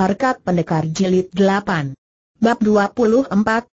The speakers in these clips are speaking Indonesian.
Harkat Pendekar Jilid 8 Bab 24,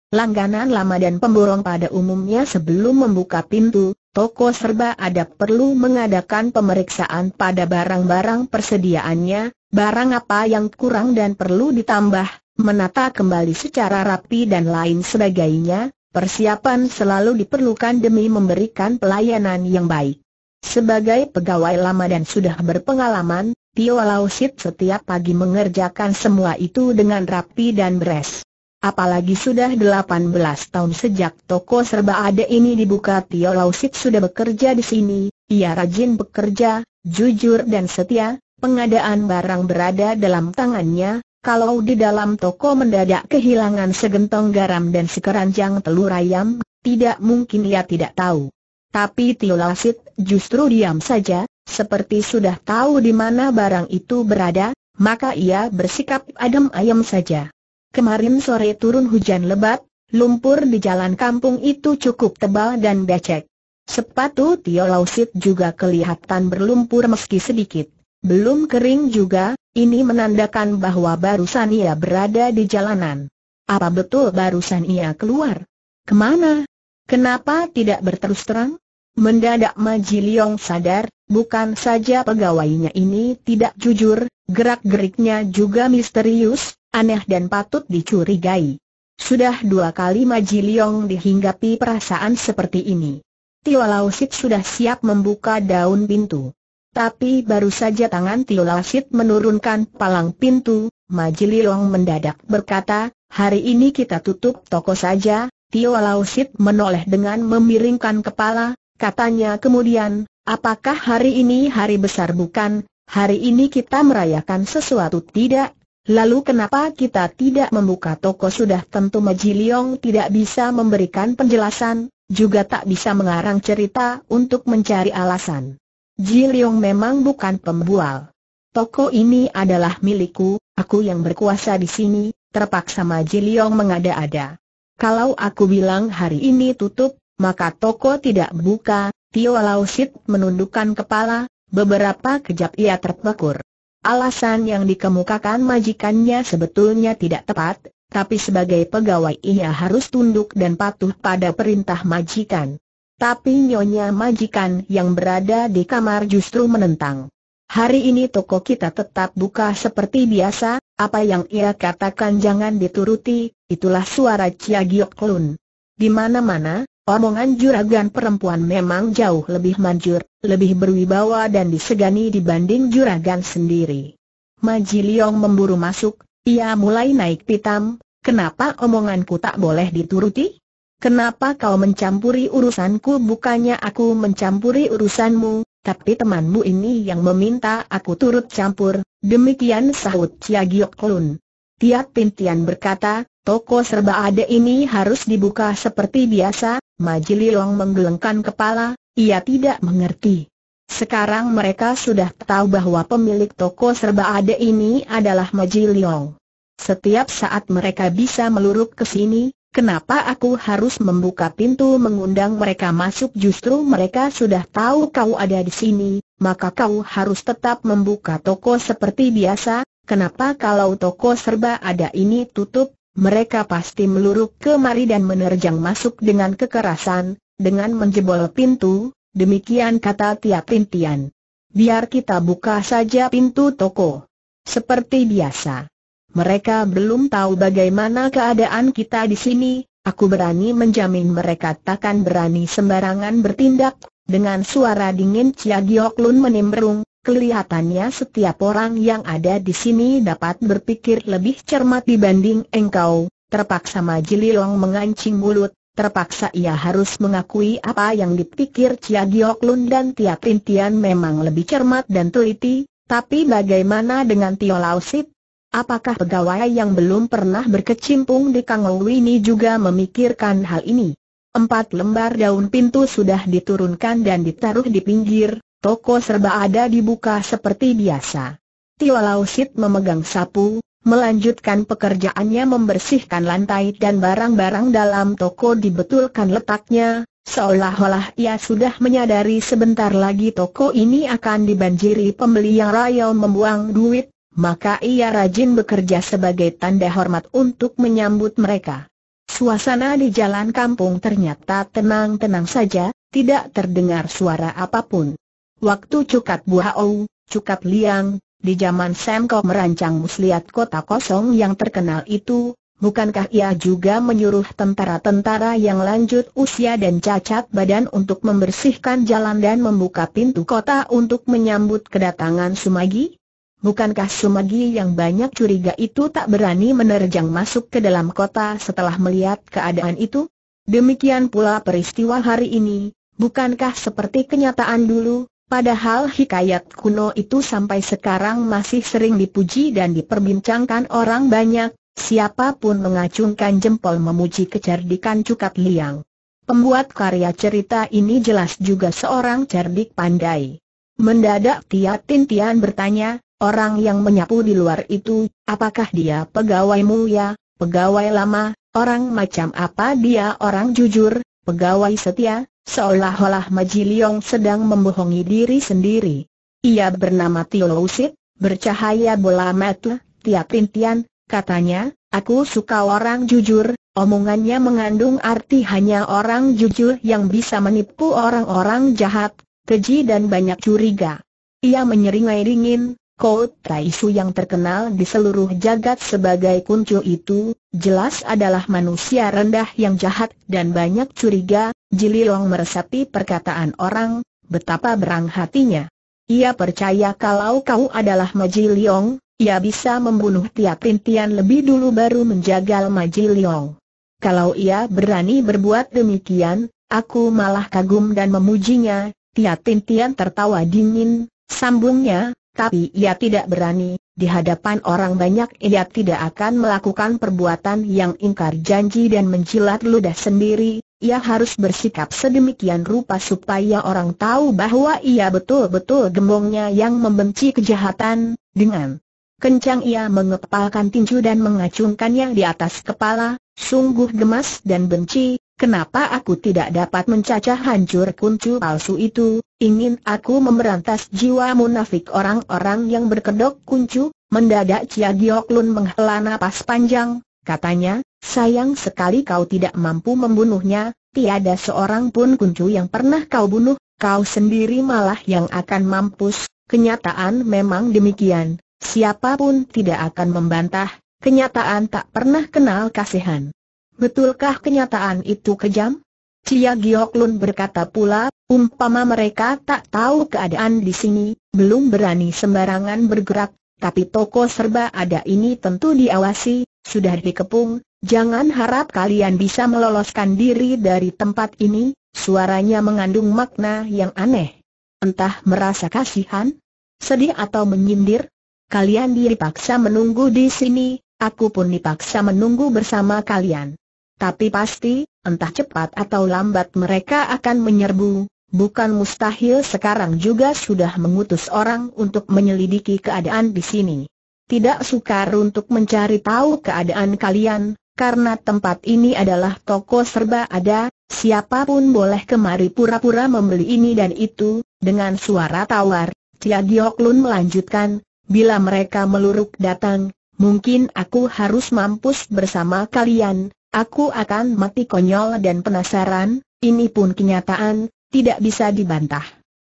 Langganan lama dan pemborong pada umumnya sebelum membuka pintu, toko serba Ada perlu mengadakan pemeriksaan pada barang-barang persediaannya, barang apa yang kurang dan perlu ditambah, menata kembali secara rapi dan lain sebagainya, persiapan selalu diperlukan demi memberikan pelayanan yang baik. Sebagai pegawai lama dan sudah berpengalaman, Tio Lausit setiap pagi mengerjakan semua itu dengan rapi dan beres. Apalagi sudah 18 tahun sejak toko serba ada ini dibuka Tio Lausit sudah bekerja di sini, ia rajin bekerja, jujur dan setia, pengadaan barang berada dalam tangannya, kalau di dalam toko mendadak kehilangan segentong garam dan sekeranjang telur ayam, tidak mungkin ia tidak tahu. Tapi Tio Lausit justru diam saja, seperti sudah tahu di mana barang itu berada, maka ia bersikap adem ayem saja. Kemarin sore turun hujan lebat, lumpur di jalan kampung itu cukup tebal dan becek. Sepatu Tio Lausit juga kelihatan berlumpur meski sedikit. Belum kering juga, ini menandakan bahwa barusan ia berada di jalanan. Apa betul barusan ia keluar? Kemana? Kenapa tidak berterus terang? Mendadak Majiliong sadar, Bukan saja pegawainya ini tidak jujur, gerak-geriknya juga misterius, aneh dan patut dicurigai. Sudah dua kali Maji Liong dihinggapi perasaan seperti ini. Tio Lausit sudah siap membuka daun pintu. Tapi baru saja tangan Tio Lausit menurunkan palang pintu, Maji Liong mendadak berkata, hari ini kita tutup toko saja, Tio Lausit menoleh dengan memiringkan kepala, katanya kemudian, Apakah hari ini hari besar bukan? Hari ini kita merayakan sesuatu tidak? Lalu kenapa kita tidak membuka toko sudah tentu Maji tidak bisa memberikan penjelasan, juga tak bisa mengarang cerita untuk mencari alasan. Ji memang bukan pembual. Toko ini adalah milikku, aku yang berkuasa di sini, terpaksa Maji mengada-ada. Kalau aku bilang hari ini tutup, maka toko tidak buka, Tio Lausit menundukkan kepala, beberapa kejap ia terpekur. Alasan yang dikemukakan majikannya sebetulnya tidak tepat, tapi sebagai pegawai ia harus tunduk dan patuh pada perintah majikan. Tapi nyonya majikan yang berada di kamar justru menentang. Hari ini toko kita tetap buka seperti biasa, apa yang ia katakan jangan dituruti, itulah suara Cia Giok Lun. Di mana-mana, Omongan juragan perempuan memang jauh lebih manjur, lebih berwibawa dan disegani dibanding juragan sendiri. Maji Liong memburu masuk, ia mulai naik pitam, kenapa omonganku tak boleh dituruti? Kenapa kau mencampuri urusanku bukannya aku mencampuri urusanmu, tapi temanmu ini yang meminta aku turut campur, demikian sahut Chia Giok Lun. Tiap Pintian berkata, Toko serba ada ini harus dibuka seperti biasa, Majililong menggelengkan kepala, ia tidak mengerti. Sekarang mereka sudah tahu bahwa pemilik toko serba ada ini adalah Majililong. Setiap saat mereka bisa meluruk ke sini, kenapa aku harus membuka pintu mengundang mereka masuk justru mereka sudah tahu kau ada di sini, maka kau harus tetap membuka toko seperti biasa, kenapa kalau toko serba ada ini tutup, mereka pasti meluruk kemari dan menerjang masuk dengan kekerasan, dengan menjebol pintu, demikian kata tiap pintian. Biar kita buka saja pintu toko. Seperti biasa. Mereka belum tahu bagaimana keadaan kita di sini, aku berani menjamin mereka takkan berani sembarangan bertindak. Dengan suara dingin Chia Giok Lun menimbrung, Kelihatannya setiap orang yang ada di sini dapat berpikir lebih cermat dibanding engkau, terpaksa Majiliong mengancing mulut, terpaksa ia harus mengakui apa yang dipikir Cia Giok Lun dan Tia Pintian memang lebih cermat dan teliti, tapi bagaimana dengan Tio Lausit? Apakah pegawai yang belum pernah berkecimpung di Kangou ini juga memikirkan hal ini? Empat lembar daun pintu sudah diturunkan dan ditaruh di pinggir, Toko serba ada dibuka seperti biasa. Tio Lausit memegang sapu, melanjutkan pekerjaannya membersihkan lantai dan barang-barang dalam toko dibetulkan letaknya, seolah-olah ia sudah menyadari sebentar lagi toko ini akan dibanjiri pembeli yang rayau membuang duit, maka ia rajin bekerja sebagai tanda hormat untuk menyambut mereka. Suasana di jalan kampung ternyata tenang-tenang saja, tidak terdengar suara apapun. Waktu Cukat buah ong, Cukat Liang, di zaman Semko merancang muslihat kota kosong yang terkenal itu, bukankah ia juga menyuruh tentara-tentara yang lanjut usia dan cacat badan untuk membersihkan jalan dan membuka pintu kota untuk menyambut kedatangan Sumagi? Bukankah Sumagi yang banyak curiga itu tak berani menerjang masuk ke dalam kota setelah melihat keadaan itu? Demikian pula peristiwa hari ini, bukankah seperti kenyataan dulu, Padahal hikayat kuno itu sampai sekarang masih sering dipuji dan diperbincangkan orang banyak, siapapun mengacungkan jempol memuji kecerdikan Cukat Liang. Pembuat karya cerita ini jelas juga seorang cerdik pandai. Mendadak Tin Tian bertanya, orang yang menyapu di luar itu, apakah dia pegawaimu ya, pegawai lama, orang macam apa dia orang jujur, pegawai setia, Seolah-olah Majiliong sedang membohongi diri sendiri. Ia bernama Tio Lusit, bercahaya bola mata, tiap rintian, katanya, aku suka orang jujur, omongannya mengandung arti hanya orang jujur yang bisa menipu orang-orang jahat, keji dan banyak curiga. Ia menyeringai dingin, Tai Su yang terkenal di seluruh jagat sebagai kuncu itu, jelas adalah manusia rendah yang jahat dan banyak curiga, Long meresapi perkataan orang, betapa berang hatinya. Ia percaya kalau kau adalah Majiliong, ia bisa membunuh tiap rintian lebih dulu baru menjagal Majiliong. Kalau ia berani berbuat demikian, aku malah kagum dan memujinya, Tiap Tintian tertawa dingin, sambungnya, tapi ia tidak berani, di hadapan orang banyak ia tidak akan melakukan perbuatan yang ingkar janji dan menjilat ludah sendiri, ia harus bersikap sedemikian rupa supaya orang tahu bahwa ia betul-betul gembongnya yang membenci kejahatan, dengan kencang ia mengepalkan tinju dan mengacungkannya di atas kepala, sungguh gemas dan benci, Kenapa aku tidak dapat mencacah hancur kuncu palsu itu? Ingin aku memberantas jiwa munafik orang-orang yang berkedok kuncu? Mendadak Cia Giok Lun menghela napas panjang, katanya, sayang sekali kau tidak mampu membunuhnya, tiada seorang pun kuncu yang pernah kau bunuh, kau sendiri malah yang akan mampus, kenyataan memang demikian, siapapun tidak akan membantah, kenyataan tak pernah kenal kasihan. Betulkah kenyataan itu kejam? Cia Giok Lun berkata pula, umpama mereka tak tahu keadaan di sini, belum berani sembarangan bergerak, tapi toko serba ada ini tentu diawasi, sudah dikepung, jangan harap kalian bisa meloloskan diri dari tempat ini, suaranya mengandung makna yang aneh. Entah merasa kasihan, sedih atau menyindir, kalian dipaksa menunggu di sini, aku pun dipaksa menunggu bersama kalian. Tapi pasti, entah cepat atau lambat mereka akan menyerbu, bukan mustahil sekarang juga sudah mengutus orang untuk menyelidiki keadaan di sini. Tidak sukar untuk mencari tahu keadaan kalian, karena tempat ini adalah toko serba ada, siapapun boleh kemari pura-pura membeli ini dan itu, dengan suara tawar, Cia Giok melanjutkan, bila mereka meluruk datang, mungkin aku harus mampus bersama kalian, Aku akan mati konyol dan penasaran, ini pun kenyataan, tidak bisa dibantah.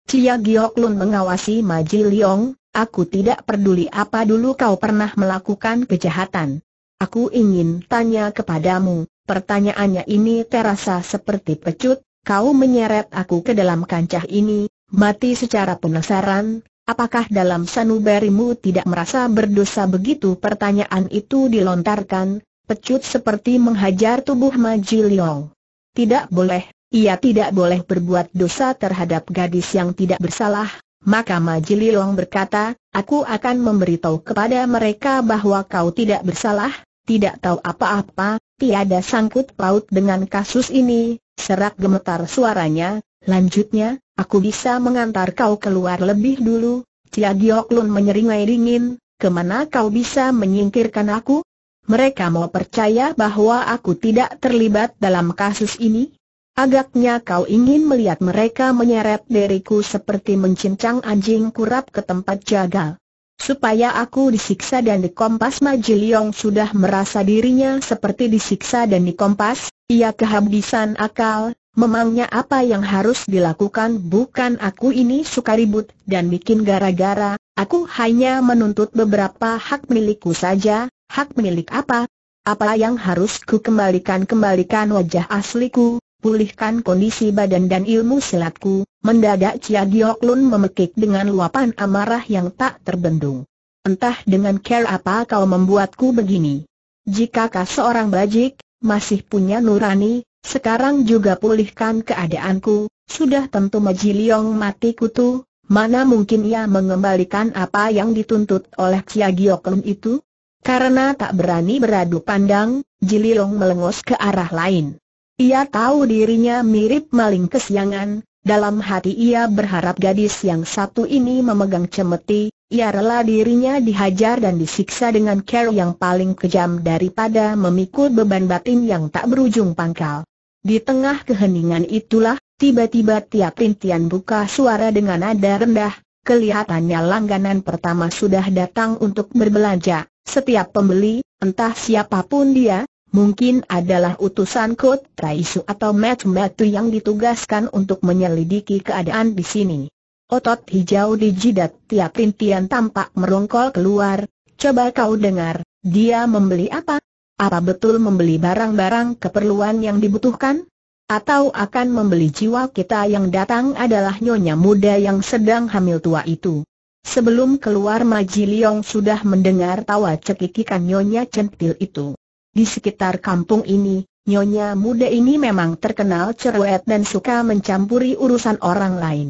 Cia Giok Lun mengawasi Maji Liong, aku tidak peduli apa dulu kau pernah melakukan kejahatan. Aku ingin tanya kepadamu, pertanyaannya ini terasa seperti pecut, kau menyeret aku ke dalam kancah ini, mati secara penasaran, apakah dalam sanubarimu tidak merasa berdosa begitu pertanyaan itu dilontarkan, pecut seperti menghajar tubuh Maji Liong. Tidak boleh, ia tidak boleh berbuat dosa terhadap gadis yang tidak bersalah, maka Maji Liong berkata, aku akan memberitahu kepada mereka bahwa kau tidak bersalah, tidak tahu apa-apa, tiada sangkut paut dengan kasus ini, serak gemetar suaranya, lanjutnya, aku bisa mengantar kau keluar lebih dulu, Cia Giok menyeringai dingin, kemana kau bisa menyingkirkan aku? Mereka mau percaya bahwa aku tidak terlibat dalam kasus ini? Agaknya kau ingin melihat mereka menyeret diriku seperti mencincang anjing kurap ke tempat jagal. Supaya aku disiksa dan dikompas Majiliong sudah merasa dirinya seperti disiksa dan dikompas, ia kehabisan akal, memangnya apa yang harus dilakukan bukan aku ini suka ribut dan bikin gara-gara, aku hanya menuntut beberapa hak milikku saja, Hak milik apa? Apa yang harus ku kembalikan-kembalikan wajah asliku, pulihkan kondisi badan dan ilmu silatku, mendadak Cia Giok Lun memekik dengan luapan amarah yang tak terbendung. Entah dengan care apa kau membuatku begini. Jika kau seorang bajik, masih punya nurani, sekarang juga pulihkan keadaanku, sudah tentu Maji Liong mati kutu, mana mungkin ia mengembalikan apa yang dituntut oleh Cia Giok Lun itu? Karena tak berani beradu pandang, Jililong melengos ke arah lain. Ia tahu dirinya mirip maling kesiangan, dalam hati ia berharap gadis yang satu ini memegang cemeti, ia rela dirinya dihajar dan disiksa dengan care yang paling kejam daripada memikul beban batin yang tak berujung pangkal. Di tengah keheningan itulah, tiba-tiba tiap rintian buka suara dengan nada rendah, kelihatannya langganan pertama sudah datang untuk berbelanja. Setiap pembeli, entah siapapun dia, mungkin adalah utusan Kot Taisu atau metu Matu yang ditugaskan untuk menyelidiki keadaan di sini. Otot hijau di jidat tiap rintian tampak merongkol keluar, coba kau dengar, dia membeli apa? Apa betul membeli barang-barang keperluan yang dibutuhkan? Atau akan membeli jiwa kita yang datang adalah nyonya muda yang sedang hamil tua itu? Sebelum keluar Maji Liong sudah mendengar tawa cekikikan Nyonya Centil itu. Di sekitar kampung ini, Nyonya muda ini memang terkenal cerewet dan suka mencampuri urusan orang lain.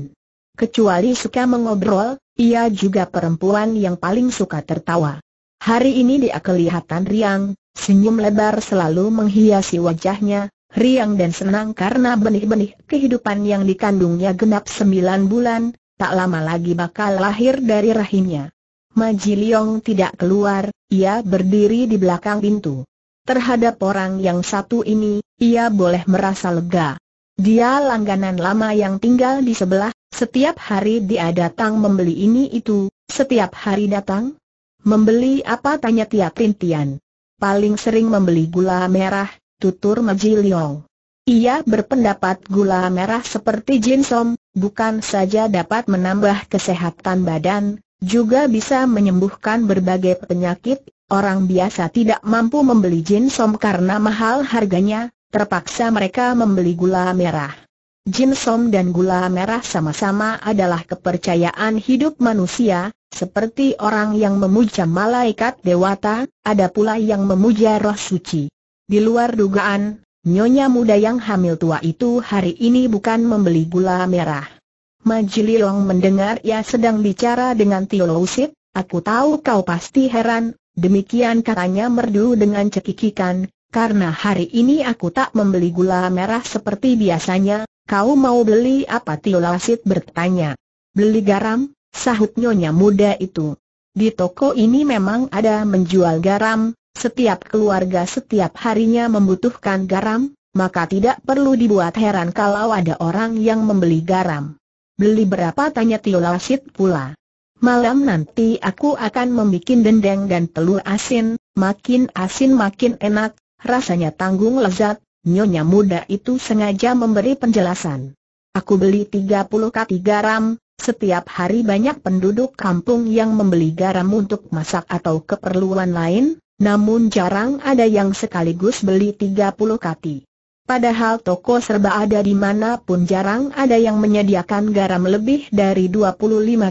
Kecuali suka mengobrol, ia juga perempuan yang paling suka tertawa. Hari ini dia kelihatan riang, senyum lebar selalu menghiasi wajahnya, riang dan senang karena benih-benih kehidupan yang dikandungnya genap sembilan bulan, tak lama lagi bakal lahir dari rahimnya. Maji Liong tidak keluar, ia berdiri di belakang pintu. Terhadap orang yang satu ini, ia boleh merasa lega. Dia langganan lama yang tinggal di sebelah, setiap hari dia datang membeli ini itu, setiap hari datang. Membeli apa tanya Tia Tintian. Paling sering membeli gula merah, tutur Maji Liong. Ia berpendapat gula merah seperti jinsom, bukan saja dapat menambah kesehatan badan, juga bisa menyembuhkan berbagai penyakit. Orang biasa tidak mampu membeli jinsom karena mahal harganya, terpaksa mereka membeli gula merah. Jinsom dan gula merah sama-sama adalah kepercayaan hidup manusia, seperti orang yang memuja malaikat dewata, ada pula yang memuja roh suci. Di luar dugaan, Nyonya muda yang hamil tua itu hari ini bukan membeli gula merah. Majiliong mendengar ia sedang bicara dengan Tio Lusit, aku tahu kau pasti heran, demikian katanya merdu dengan cekikikan, karena hari ini aku tak membeli gula merah seperti biasanya, kau mau beli apa Tio Lasit bertanya. Beli garam, sahut nyonya muda itu. Di toko ini memang ada menjual garam, setiap keluarga setiap harinya membutuhkan garam, maka tidak perlu dibuat heran kalau ada orang yang membeli garam. Beli berapa tanya Tio Lasit pula. Malam nanti aku akan membuat dendeng dan telur asin, makin asin makin enak, rasanya tanggung lezat, nyonya muda itu sengaja memberi penjelasan. Aku beli 30 kati garam, setiap hari banyak penduduk kampung yang membeli garam untuk masak atau keperluan lain, namun jarang ada yang sekaligus beli 30 kati. Padahal toko serba ada di mana pun jarang ada yang menyediakan garam lebih dari 25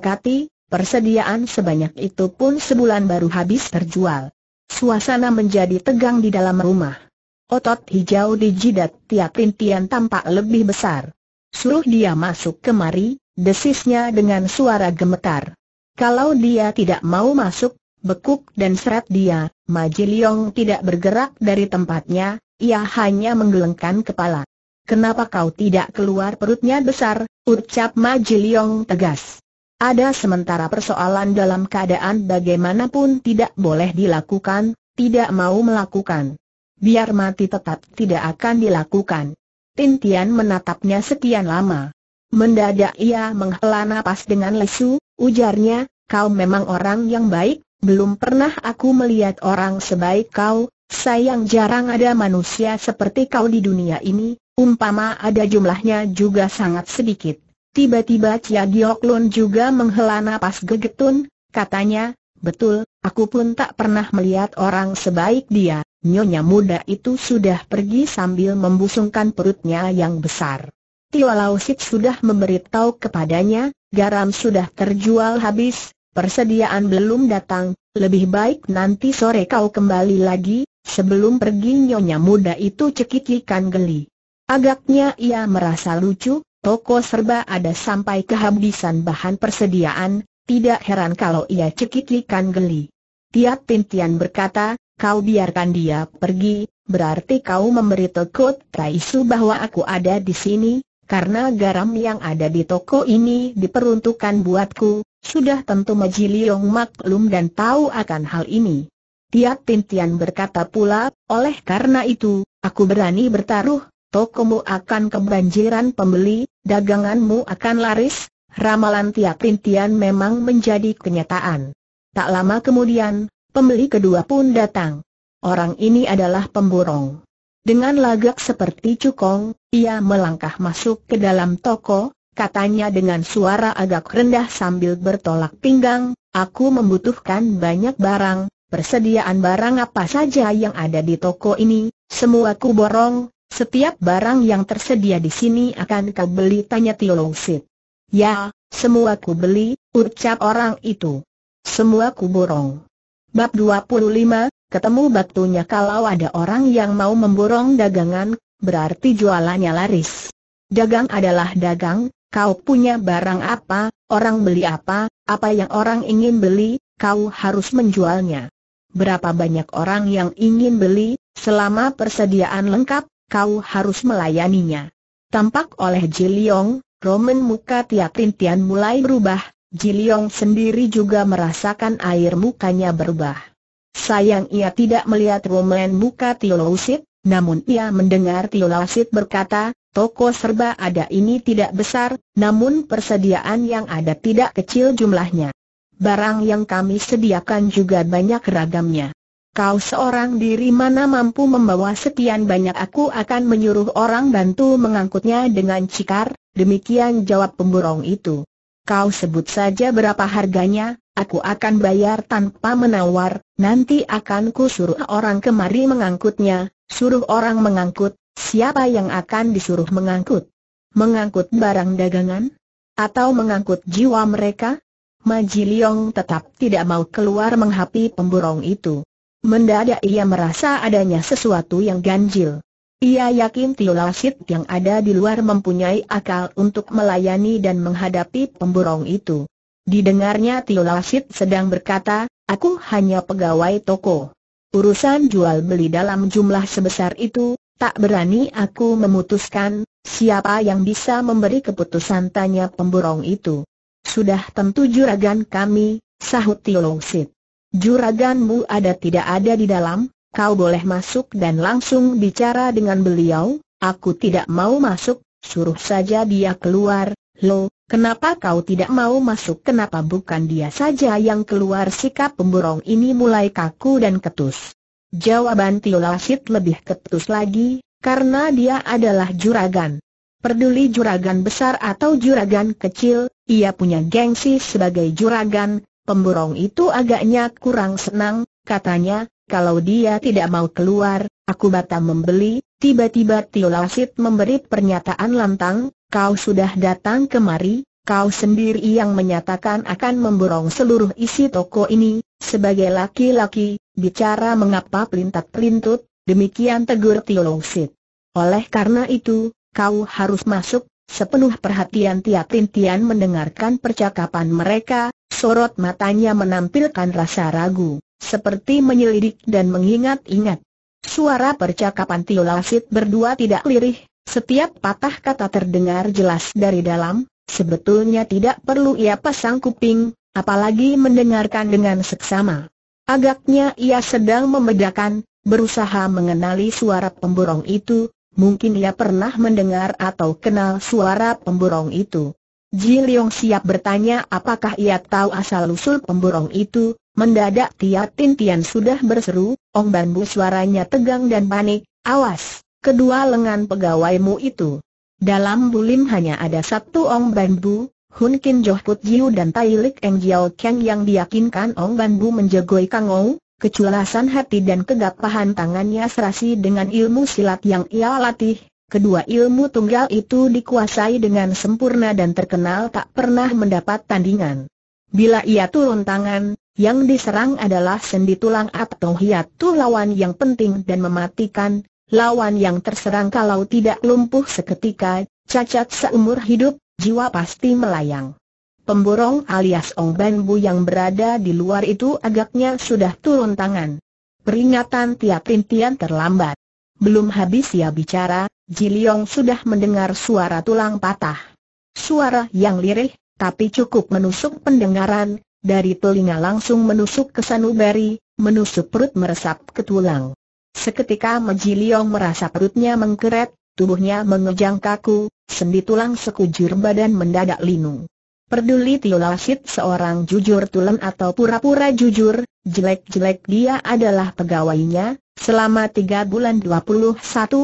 kati, persediaan sebanyak itu pun sebulan baru habis terjual. Suasana menjadi tegang di dalam rumah. Otot hijau di jidat tiap rintian tampak lebih besar. Suruh dia masuk kemari, desisnya dengan suara gemetar. Kalau dia tidak mau masuk, Bekuk dan seret dia, Maji tidak bergerak dari tempatnya, ia hanya menggelengkan kepala. Kenapa kau tidak keluar perutnya besar, ucap Maji tegas. Ada sementara persoalan dalam keadaan bagaimanapun tidak boleh dilakukan, tidak mau melakukan. Biar mati tetap tidak akan dilakukan. Tintian menatapnya sekian lama. Mendadak ia menghela napas dengan lesu, ujarnya, kau memang orang yang baik, belum pernah aku melihat orang sebaik kau, sayang jarang ada manusia seperti kau di dunia ini, umpama ada jumlahnya juga sangat sedikit. Tiba-tiba Cia Giok juga menghela napas gegetun, katanya, betul, aku pun tak pernah melihat orang sebaik dia, nyonya muda itu sudah pergi sambil membusungkan perutnya yang besar. Tio Lausit sudah memberitahu kepadanya, garam sudah terjual habis, persediaan belum datang, lebih baik nanti sore kau kembali lagi, sebelum pergi nyonya muda itu cekikikan geli. Agaknya ia merasa lucu, toko serba ada sampai kehabisan bahan persediaan, tidak heran kalau ia cekikikan geli. Tiap Pintian berkata, kau biarkan dia pergi, berarti kau memberi tekut Raisu bahwa aku ada di sini, karena garam yang ada di toko ini diperuntukkan buatku, sudah tentu Maji Liong maklum dan tahu akan hal ini. Tiap Tintian berkata pula, oleh karena itu, aku berani bertaruh, tokomu akan kebanjiran pembeli, daganganmu akan laris, ramalan Tiap Tintian memang menjadi kenyataan. Tak lama kemudian, pembeli kedua pun datang. Orang ini adalah pemborong. Dengan lagak seperti cukong, ia melangkah masuk ke dalam toko, katanya dengan suara agak rendah sambil bertolak pinggang, aku membutuhkan banyak barang, persediaan barang apa saja yang ada di toko ini, semua ku borong, setiap barang yang tersedia di sini akan kau beli tanya Tio Tiolongsit. Ya, semua ku beli, ucap orang itu. Semua ku borong. Bab 25, ketemu batunya kalau ada orang yang mau memborong dagangan, berarti jualannya laris. Dagang adalah dagang, Kau punya barang apa, orang beli apa, apa yang orang ingin beli, kau harus menjualnya. Berapa banyak orang yang ingin beli, selama persediaan lengkap, kau harus melayaninya. Tampak oleh Jiliong, Roman muka Tiap Rintian mulai berubah, Jiliong sendiri juga merasakan air mukanya berubah. Sayang ia tidak melihat Roman muka Lausit, namun ia mendengar Lausit berkata, Toko serba ada ini tidak besar, namun persediaan yang ada tidak kecil jumlahnya. Barang yang kami sediakan juga banyak ragamnya. Kau seorang diri mana mampu membawa sekian banyak aku akan menyuruh orang bantu mengangkutnya dengan cikar, demikian jawab pemborong itu. Kau sebut saja berapa harganya, aku akan bayar tanpa menawar, nanti akan kusuruh orang kemari mengangkutnya, suruh orang mengangkut, Siapa yang akan disuruh mengangkut? Mengangkut barang dagangan? Atau mengangkut jiwa mereka? Maji Liong tetap tidak mau keluar menghapi pemburong itu. Mendadak ia merasa adanya sesuatu yang ganjil. Ia yakin Tio Lasit yang ada di luar mempunyai akal untuk melayani dan menghadapi pemburong itu. Didengarnya Tio Lasit sedang berkata, aku hanya pegawai toko. Urusan jual beli dalam jumlah sebesar itu, Tak berani aku memutuskan, siapa yang bisa memberi keputusan tanya pemborong itu. Sudah tentu juragan kami, sahut Tio Sit. Juraganmu ada tidak ada di dalam, kau boleh masuk dan langsung bicara dengan beliau, aku tidak mau masuk, suruh saja dia keluar, lo, kenapa kau tidak mau masuk kenapa bukan dia saja yang keluar sikap pemborong ini mulai kaku dan ketus. Jawaban Tio Lasit lebih ketus lagi, karena dia adalah juragan. Perduli juragan besar atau juragan kecil, ia punya gengsi sebagai juragan, pemborong itu agaknya kurang senang, katanya, kalau dia tidak mau keluar, aku bata membeli, tiba-tiba Tio Lasit memberi pernyataan lantang, kau sudah datang kemari, Kau sendiri yang menyatakan akan memborong seluruh isi toko ini, sebagai laki-laki, bicara mengapa pelintat-pelintut, demikian tegur Tio Sit. Oleh karena itu, kau harus masuk, sepenuh perhatian Tia tian mendengarkan percakapan mereka, sorot matanya menampilkan rasa ragu, seperti menyelidik dan mengingat-ingat. Suara percakapan Tio Sit berdua tidak lirih, setiap patah kata terdengar jelas dari dalam, Sebetulnya tidak perlu ia pasang kuping, apalagi mendengarkan dengan seksama. Agaknya ia sedang membedakan, berusaha mengenali suara pemborong itu, mungkin ia pernah mendengar atau kenal suara pemborong itu. Ji Leong siap bertanya apakah ia tahu asal-usul pemborong itu, mendadak Tia Tin Tian sudah berseru, Ong Ban suaranya tegang dan panik, awas, kedua lengan pegawaimu itu. Dalam bulim hanya ada satu Ong Ban Bu, Hun Kin Joh Put Jiu dan Tai Lik Eng Jiao Kang yang diyakinkan Ong Ban Bu menjagoi Kang Ou, keculasan hati dan kegapahan tangannya serasi dengan ilmu silat yang ia latih. Kedua ilmu tunggal itu dikuasai dengan sempurna dan terkenal tak pernah mendapat tandingan. Bila ia turun tangan, yang diserang adalah sendi tulang atau hiatu lawan yang penting dan mematikan, lawan yang terserang kalau tidak lumpuh seketika, cacat seumur hidup, jiwa pasti melayang. Pemborong alias Ong Ban Bu yang berada di luar itu agaknya sudah turun tangan. Peringatan tiap rintian terlambat. Belum habis ia bicara, Jiliong sudah mendengar suara tulang patah. Suara yang lirih, tapi cukup menusuk pendengaran, dari telinga langsung menusuk ke sanubari, menusuk perut meresap ke tulang. Seketika Meji Mejiliong merasa perutnya mengkeret, tubuhnya mengejang kaku, sendi tulang sekujur badan mendadak linu. Peduli Tio Lasit seorang jujur tulen atau pura-pura jujur, jelek-jelek dia adalah pegawainya, selama tiga bulan 21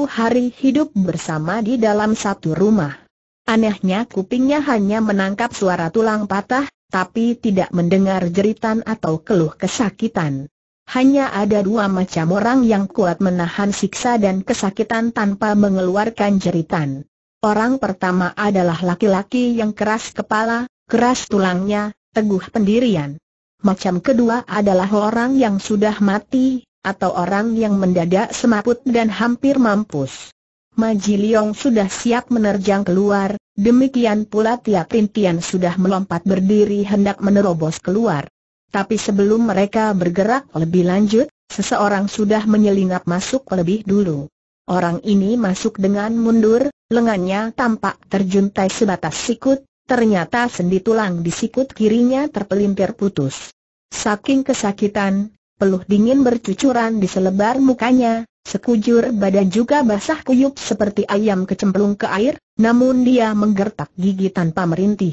hari hidup bersama di dalam satu rumah. Anehnya kupingnya hanya menangkap suara tulang patah, tapi tidak mendengar jeritan atau keluh kesakitan. Hanya ada dua macam orang yang kuat menahan siksa dan kesakitan tanpa mengeluarkan jeritan. Orang pertama adalah laki-laki yang keras kepala, keras tulangnya, teguh pendirian. Macam kedua adalah orang yang sudah mati, atau orang yang mendadak semaput dan hampir mampus. Maji Liong sudah siap menerjang keluar, demikian pula Tia Tintian sudah melompat berdiri hendak menerobos keluar. Tapi sebelum mereka bergerak lebih lanjut, seseorang sudah menyelinap masuk lebih dulu. Orang ini masuk dengan mundur, lengannya tampak terjuntai sebatas sikut, ternyata sendi tulang di sikut kirinya terpelintir putus. Saking kesakitan, peluh dingin bercucuran di selebar mukanya, sekujur badan juga basah kuyup seperti ayam kecemplung ke air, namun dia menggertak gigi tanpa merintih.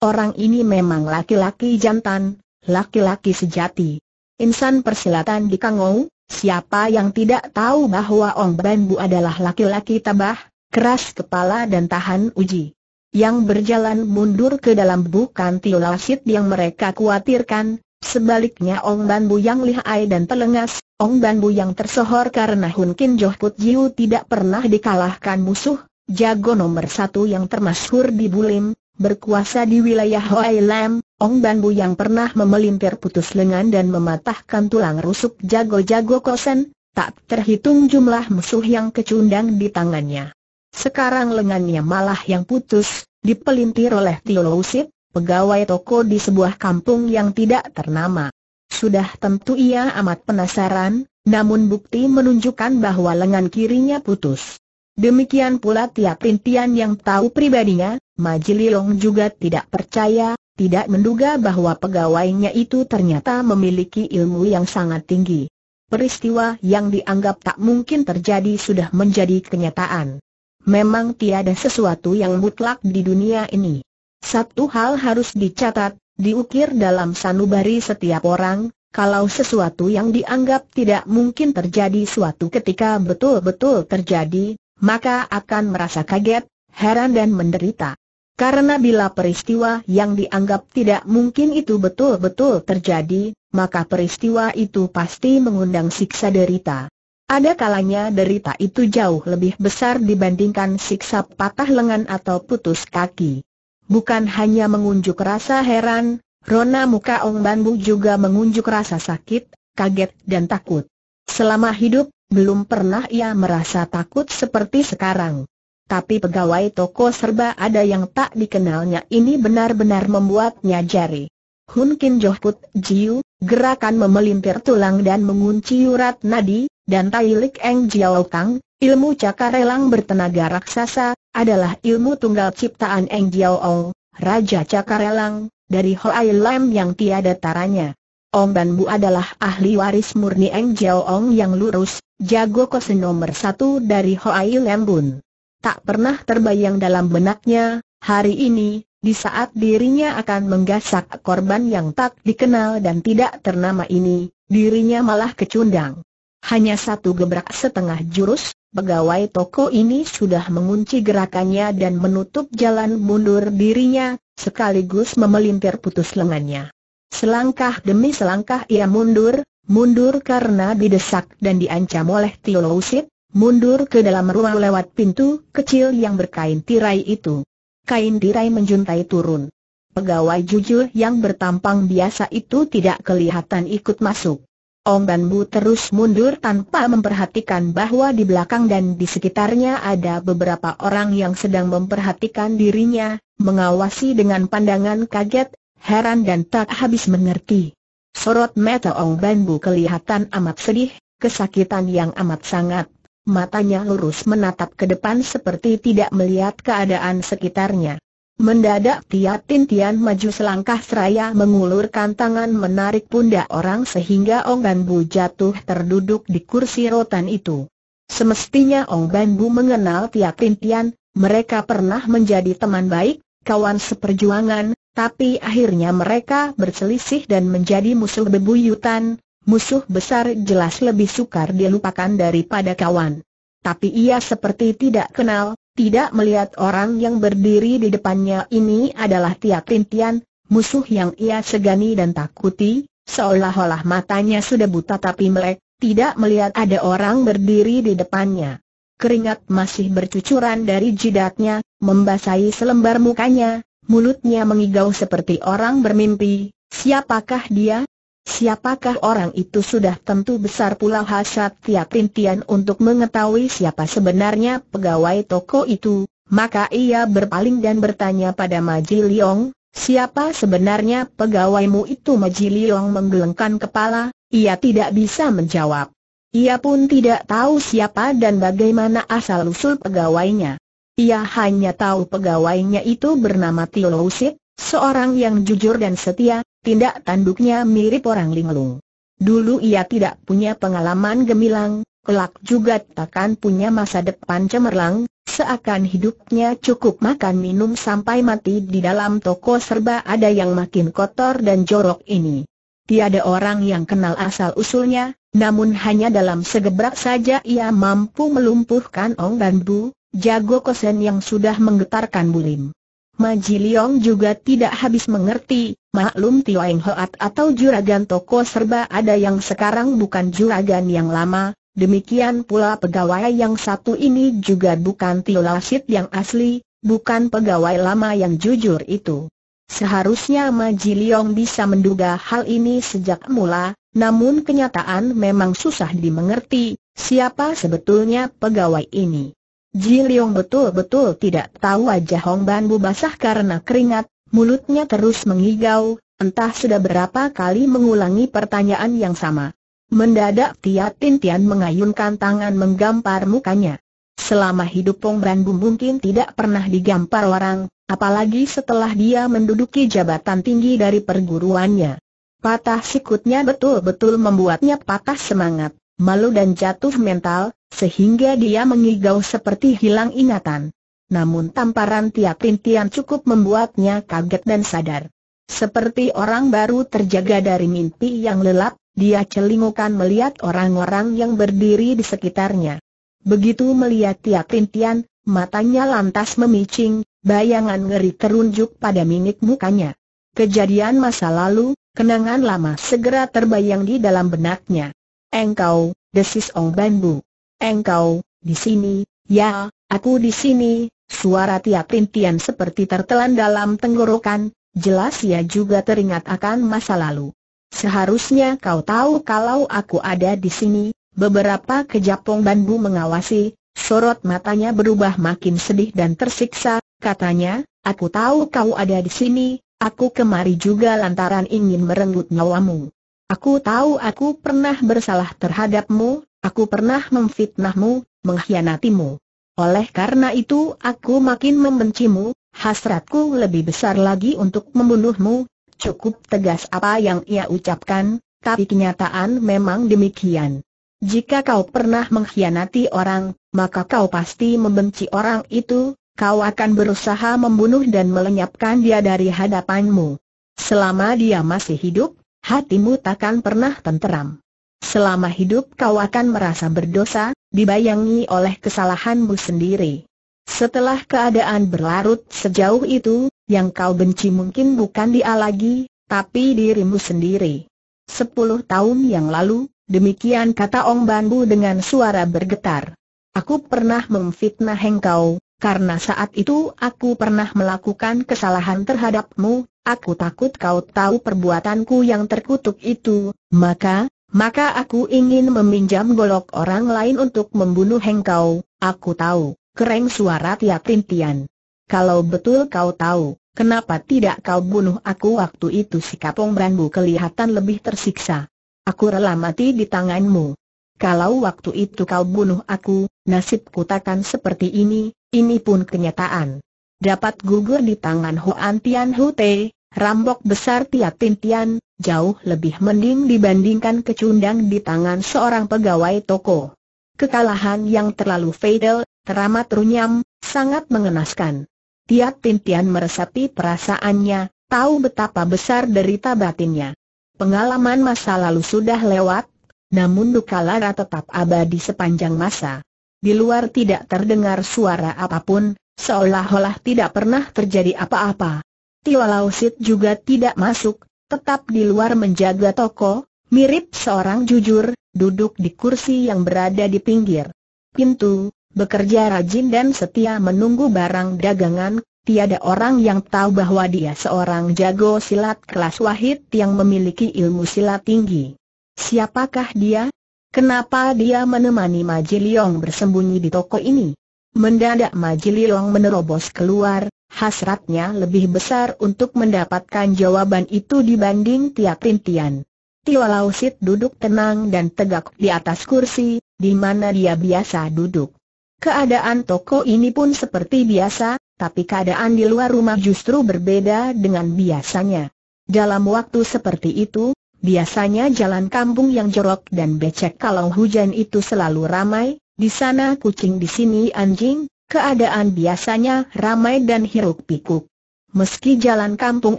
Orang ini memang laki-laki jantan, laki-laki sejati. Insan persilatan di Kangou, siapa yang tidak tahu bahwa Ong bambu adalah laki-laki tabah, keras kepala dan tahan uji. Yang berjalan mundur ke dalam bukan Tio yang mereka khawatirkan, sebaliknya Ong bambu Bu yang lihai dan telengas, Ong bambu yang tersohor karena Hun Kin Joh Put Jiu tidak pernah dikalahkan musuh, jago nomor satu yang termasuk di Bulim, berkuasa di wilayah Hoi Lam, Ong Ban Bu yang pernah memelintir putus lengan dan mematahkan tulang rusuk jago-jago kosen, tak terhitung jumlah musuh yang kecundang di tangannya. Sekarang lengannya malah yang putus, dipelintir oleh Tio Lusit, pegawai toko di sebuah kampung yang tidak ternama. Sudah tentu ia amat penasaran, namun bukti menunjukkan bahwa lengan kirinya putus. Demikian pula tiap rintian yang tahu pribadinya, Majililong juga tidak percaya, tidak menduga bahwa pegawainya itu ternyata memiliki ilmu yang sangat tinggi. Peristiwa yang dianggap tak mungkin terjadi sudah menjadi kenyataan. Memang tiada sesuatu yang mutlak di dunia ini. Satu hal harus dicatat, diukir dalam sanubari setiap orang, kalau sesuatu yang dianggap tidak mungkin terjadi suatu ketika betul-betul terjadi, maka akan merasa kaget, heran dan menderita. Karena bila peristiwa yang dianggap tidak mungkin itu betul-betul terjadi, maka peristiwa itu pasti mengundang siksa derita. Ada kalanya derita itu jauh lebih besar dibandingkan siksa patah lengan atau putus kaki. Bukan hanya mengunjuk rasa heran, Rona muka Ong Banbu juga mengunjuk rasa sakit, kaget dan takut. Selama hidup, belum pernah ia merasa takut seperti sekarang. Tapi pegawai toko serba ada yang tak dikenalnya ini benar-benar membuatnya jari. Hun Kin Joh Put Jiu, gerakan memelintir tulang dan mengunci urat nadi, dan Tai Lik Eng Jiao Kang, ilmu cakar elang bertenaga raksasa, adalah ilmu tunggal ciptaan Eng Jiao Ong, Raja Cakar Elang, dari Hoai Lam yang tiada taranya. Ong Ban Bu adalah ahli waris murni Eng Jiao Ong yang lurus, jago kose nomor satu dari Hoai Lembun. Tak pernah terbayang dalam benaknya, hari ini, di saat dirinya akan menggasak korban yang tak dikenal dan tidak ternama ini, dirinya malah kecundang. Hanya satu gebrak setengah jurus, pegawai toko ini sudah mengunci gerakannya dan menutup jalan mundur dirinya, sekaligus memelintir putus lengannya. Selangkah demi selangkah ia mundur, mundur karena didesak dan diancam oleh Tio Lousit, mundur ke dalam ruang lewat pintu kecil yang berkain tirai itu. Kain tirai menjuntai turun. Pegawai jujur yang bertampang biasa itu tidak kelihatan ikut masuk. Ong Ban Bu terus mundur tanpa memperhatikan bahwa di belakang dan di sekitarnya ada beberapa orang yang sedang memperhatikan dirinya, mengawasi dengan pandangan kaget, heran dan tak habis mengerti. Sorot mata Ong Banbu kelihatan amat sedih, kesakitan yang amat sangat. Matanya lurus menatap ke depan seperti tidak melihat keadaan sekitarnya. Mendadak Tin Tian maju selangkah seraya mengulurkan tangan menarik pundak orang sehingga Ong Banbu jatuh terduduk di kursi rotan itu. Semestinya Ong Banbu mengenal Tin Tian, mereka pernah menjadi teman baik, kawan seperjuangan, tapi akhirnya mereka berselisih dan menjadi musuh bebuyutan, musuh besar jelas lebih sukar dilupakan daripada kawan. Tapi ia seperti tidak kenal, tidak melihat orang yang berdiri di depannya ini adalah tiap Tintian, musuh yang ia segani dan takuti, seolah-olah matanya sudah buta tapi melek, tidak melihat ada orang berdiri di depannya. Keringat masih bercucuran dari jidatnya, membasahi selembar mukanya, mulutnya mengigau seperti orang bermimpi, siapakah dia? Siapakah orang itu sudah tentu besar pula hasrat tiap rintian untuk mengetahui siapa sebenarnya pegawai toko itu, maka ia berpaling dan bertanya pada Maji Liong, siapa sebenarnya pegawaimu itu Maji Liong menggelengkan kepala, ia tidak bisa menjawab. Ia pun tidak tahu siapa dan bagaimana asal-usul pegawainya. Ia hanya tahu pegawainya itu bernama Tilousit, seorang yang jujur dan setia, tindak tanduknya mirip orang linglung. Dulu ia tidak punya pengalaman gemilang, kelak juga takkan punya masa depan cemerlang, seakan hidupnya cukup makan minum sampai mati di dalam toko serba ada yang makin kotor dan jorok ini. Tiada orang yang kenal asal-usulnya, namun hanya dalam segebrak saja ia mampu melumpuhkan Ong dan Bu, Jago Kosen yang sudah menggetarkan bulim. Maji Liong juga tidak habis mengerti, maklum Tio Eng Hoat atau juragan toko serba ada yang sekarang bukan juragan yang lama, demikian pula pegawai yang satu ini juga bukan Tio Lasit yang asli, bukan pegawai lama yang jujur itu. Seharusnya Maji Liong bisa menduga hal ini sejak mula, namun kenyataan memang susah dimengerti, siapa sebetulnya pegawai ini. Ji Leong betul-betul tidak tahu wajah Hong Ban Bu basah karena keringat, mulutnya terus mengigau, entah sudah berapa kali mengulangi pertanyaan yang sama. Mendadak Tia Tian mengayunkan tangan menggampar mukanya. Selama hidup Hong Ban Bu mungkin tidak pernah digampar orang, apalagi setelah dia menduduki jabatan tinggi dari perguruannya. Patah sikutnya betul-betul membuatnya patah semangat malu dan jatuh mental, sehingga dia mengigau seperti hilang ingatan. Namun tamparan tiap Tintian cukup membuatnya kaget dan sadar. Seperti orang baru terjaga dari mimpi yang lelap, dia celingukan melihat orang-orang yang berdiri di sekitarnya. Begitu melihat tiap Tintian, matanya lantas memicing, bayangan ngeri terunjuk pada mimik mukanya. Kejadian masa lalu, kenangan lama segera terbayang di dalam benaknya. Engkau, desis Ong bambu. Engkau, di sini, ya, aku di sini, suara tiap rintian seperti tertelan dalam tenggorokan, jelas ia juga teringat akan masa lalu. Seharusnya kau tahu kalau aku ada di sini, beberapa kejap Ong bambu mengawasi, sorot matanya berubah makin sedih dan tersiksa, katanya, aku tahu kau ada di sini, Aku kemari juga lantaran ingin merenggut nyawamu. Aku tahu aku pernah bersalah terhadapmu, aku pernah memfitnahmu, mengkhianatimu. Oleh karena itu aku makin membencimu, hasratku lebih besar lagi untuk membunuhmu. Cukup tegas apa yang ia ucapkan, tapi kenyataan memang demikian. Jika kau pernah mengkhianati orang, maka kau pasti membenci orang itu, kau akan berusaha membunuh dan melenyapkan dia dari hadapanmu. Selama dia masih hidup, hatimu takkan pernah tenteram. Selama hidup kau akan merasa berdosa, dibayangi oleh kesalahanmu sendiri. Setelah keadaan berlarut sejauh itu, yang kau benci mungkin bukan dia lagi, tapi dirimu sendiri. Sepuluh tahun yang lalu, demikian kata Ong Banbu dengan suara bergetar. Aku pernah memfitnah engkau, karena saat itu aku pernah melakukan kesalahan terhadapmu, Aku takut kau tahu perbuatanku yang terkutuk itu, maka, maka aku ingin meminjam golok orang lain untuk membunuh hengkau. aku tahu, kereng suara tiap rintian. Kalau betul kau tahu, kenapa tidak kau bunuh aku waktu itu si kapong beranbu kelihatan lebih tersiksa. Aku rela mati di tanganmu. Kalau waktu itu kau bunuh aku, nasibku takkan seperti ini, ini pun kenyataan dapat gugur di tangan Huan Tian Te, rambok besar Tia Tin Tian, jauh lebih mending dibandingkan kecundang di tangan seorang pegawai toko. Kekalahan yang terlalu fatal, teramat runyam, sangat mengenaskan. Tia Tin Tian meresapi perasaannya, tahu betapa besar derita batinnya. Pengalaman masa lalu sudah lewat, namun duka lara tetap abadi sepanjang masa. Di luar tidak terdengar suara apapun, Seolah-olah tidak pernah terjadi apa-apa. Tio Lausit juga tidak masuk, tetap di luar menjaga toko, mirip seorang jujur, duduk di kursi yang berada di pinggir pintu, bekerja rajin dan setia menunggu barang dagangan, tiada orang yang tahu bahwa dia seorang jago silat kelas wahid yang memiliki ilmu silat tinggi. Siapakah dia? Kenapa dia menemani Majiliong bersembunyi di toko ini? Mendadak long menerobos keluar, hasratnya lebih besar untuk mendapatkan jawaban itu dibanding tiap rintian. Tio Lausit duduk tenang dan tegak di atas kursi, di mana dia biasa duduk. Keadaan toko ini pun seperti biasa, tapi keadaan di luar rumah justru berbeda dengan biasanya. Dalam waktu seperti itu, biasanya jalan kampung yang jorok dan becek kalau hujan itu selalu ramai, di sana kucing di sini anjing, keadaan biasanya ramai dan hiruk pikuk. Meski jalan kampung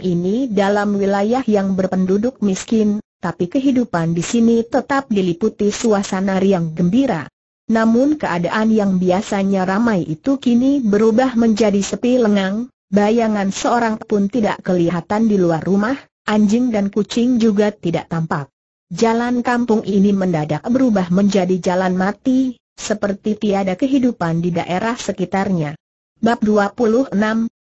ini dalam wilayah yang berpenduduk miskin, tapi kehidupan di sini tetap diliputi suasana riang gembira. Namun keadaan yang biasanya ramai itu kini berubah menjadi sepi lengang, bayangan seorang pun tidak kelihatan di luar rumah, anjing dan kucing juga tidak tampak. Jalan kampung ini mendadak berubah menjadi jalan mati, seperti tiada kehidupan di daerah sekitarnya. Bab 26,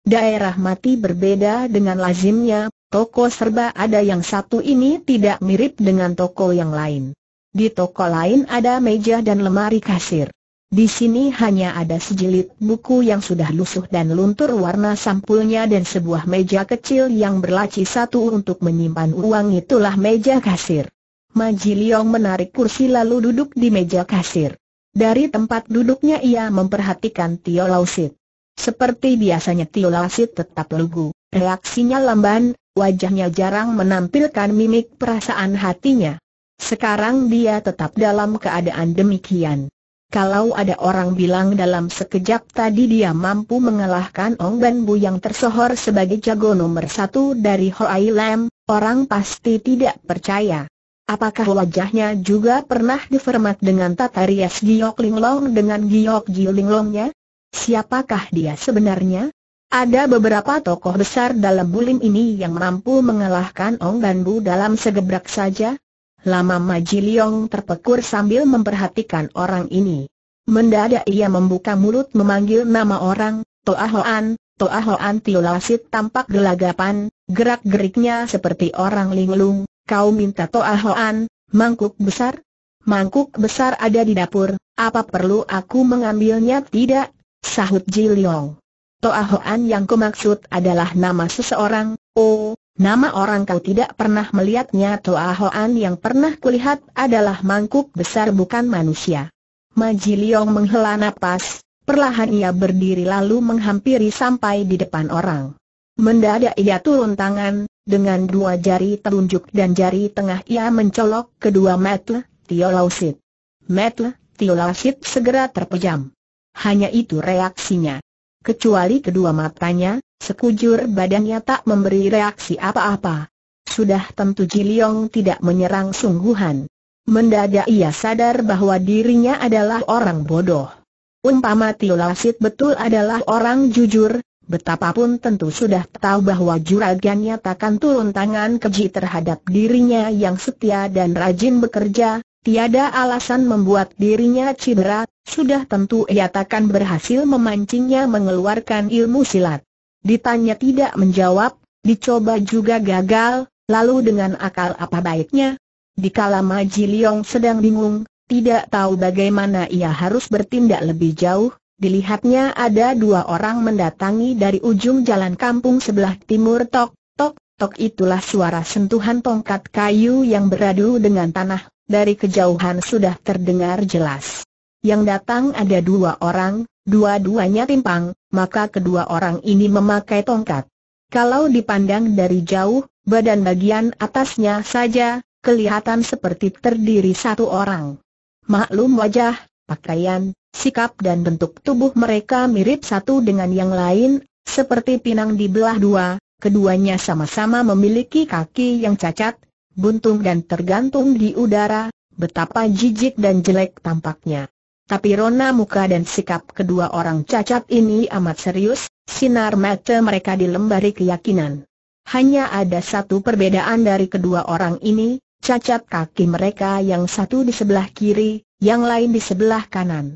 daerah mati berbeda dengan lazimnya, toko serba ada yang satu ini tidak mirip dengan toko yang lain. Di toko lain ada meja dan lemari kasir. Di sini hanya ada sejilid buku yang sudah lusuh dan luntur warna sampulnya dan sebuah meja kecil yang berlaci satu untuk menyimpan uang itulah meja kasir. Majiliong menarik kursi lalu duduk di meja kasir. Dari tempat duduknya ia memperhatikan Tio Lausit. Seperti biasanya Tio Lausit tetap lugu, reaksinya lamban, wajahnya jarang menampilkan mimik perasaan hatinya. Sekarang dia tetap dalam keadaan demikian. Kalau ada orang bilang dalam sekejap tadi dia mampu mengalahkan Ong Ban Bu yang tersohor sebagai jago nomor satu dari Hoai Lam, orang pasti tidak percaya. Apakah wajahnya juga pernah difermat dengan tata rias Giok Linglong dengan Giok Linglongnya? Siapakah dia sebenarnya? Ada beberapa tokoh besar dalam bulim ini yang mampu mengalahkan Ong Ban Bu dalam segebrak saja. Lama Maji Liong terpekur sambil memperhatikan orang ini. Mendadak ia membuka mulut memanggil nama orang, Toa Hoan, Toa Hoan Tiolasit tampak gelagapan, gerak-geriknya seperti orang linglung, Kau minta Toa Hoan, mangkuk besar? Mangkuk besar ada di dapur, apa perlu aku mengambilnya tidak? Sahut Ji Liong. Toa Hoan yang kumaksud adalah nama seseorang, oh, nama orang kau tidak pernah melihatnya Toa Hoan yang pernah kulihat adalah mangkuk besar bukan manusia. Ma Ji Liong menghela napas, perlahan ia berdiri lalu menghampiri sampai di depan orang. Mendadak ia turun tangan, dengan dua jari telunjuk dan jari tengah ia mencolok kedua mata Tio Lausit. Mata Tio Lausit segera terpejam. Hanya itu reaksinya. Kecuali kedua matanya, sekujur badannya tak memberi reaksi apa-apa. Sudah tentu Jiliong tidak menyerang sungguhan. Mendadak ia sadar bahwa dirinya adalah orang bodoh. Umpama Tio Lausit betul adalah orang jujur, Betapapun tentu sudah tahu bahwa juragannya takkan turun tangan keji terhadap dirinya yang setia dan rajin bekerja, tiada alasan membuat dirinya cedera, sudah tentu ia takkan berhasil memancingnya mengeluarkan ilmu silat. Ditanya tidak menjawab, dicoba juga gagal, lalu dengan akal apa baiknya? Dikala Majiliong sedang bingung, tidak tahu bagaimana ia harus bertindak lebih jauh, Dilihatnya ada dua orang mendatangi dari ujung jalan kampung sebelah timur tok, tok, tok itulah suara sentuhan tongkat kayu yang beradu dengan tanah, dari kejauhan sudah terdengar jelas. Yang datang ada dua orang, dua-duanya timpang, maka kedua orang ini memakai tongkat. Kalau dipandang dari jauh, badan bagian atasnya saja, kelihatan seperti terdiri satu orang. Maklum wajah, pakaian, Sikap dan bentuk tubuh mereka mirip satu dengan yang lain, seperti pinang di belah dua, keduanya sama-sama memiliki kaki yang cacat, buntung dan tergantung di udara, betapa jijik dan jelek tampaknya. Tapi rona muka dan sikap kedua orang cacat ini amat serius, sinar mata mereka dilembari keyakinan. Hanya ada satu perbedaan dari kedua orang ini, cacat kaki mereka yang satu di sebelah kiri, yang lain di sebelah kanan.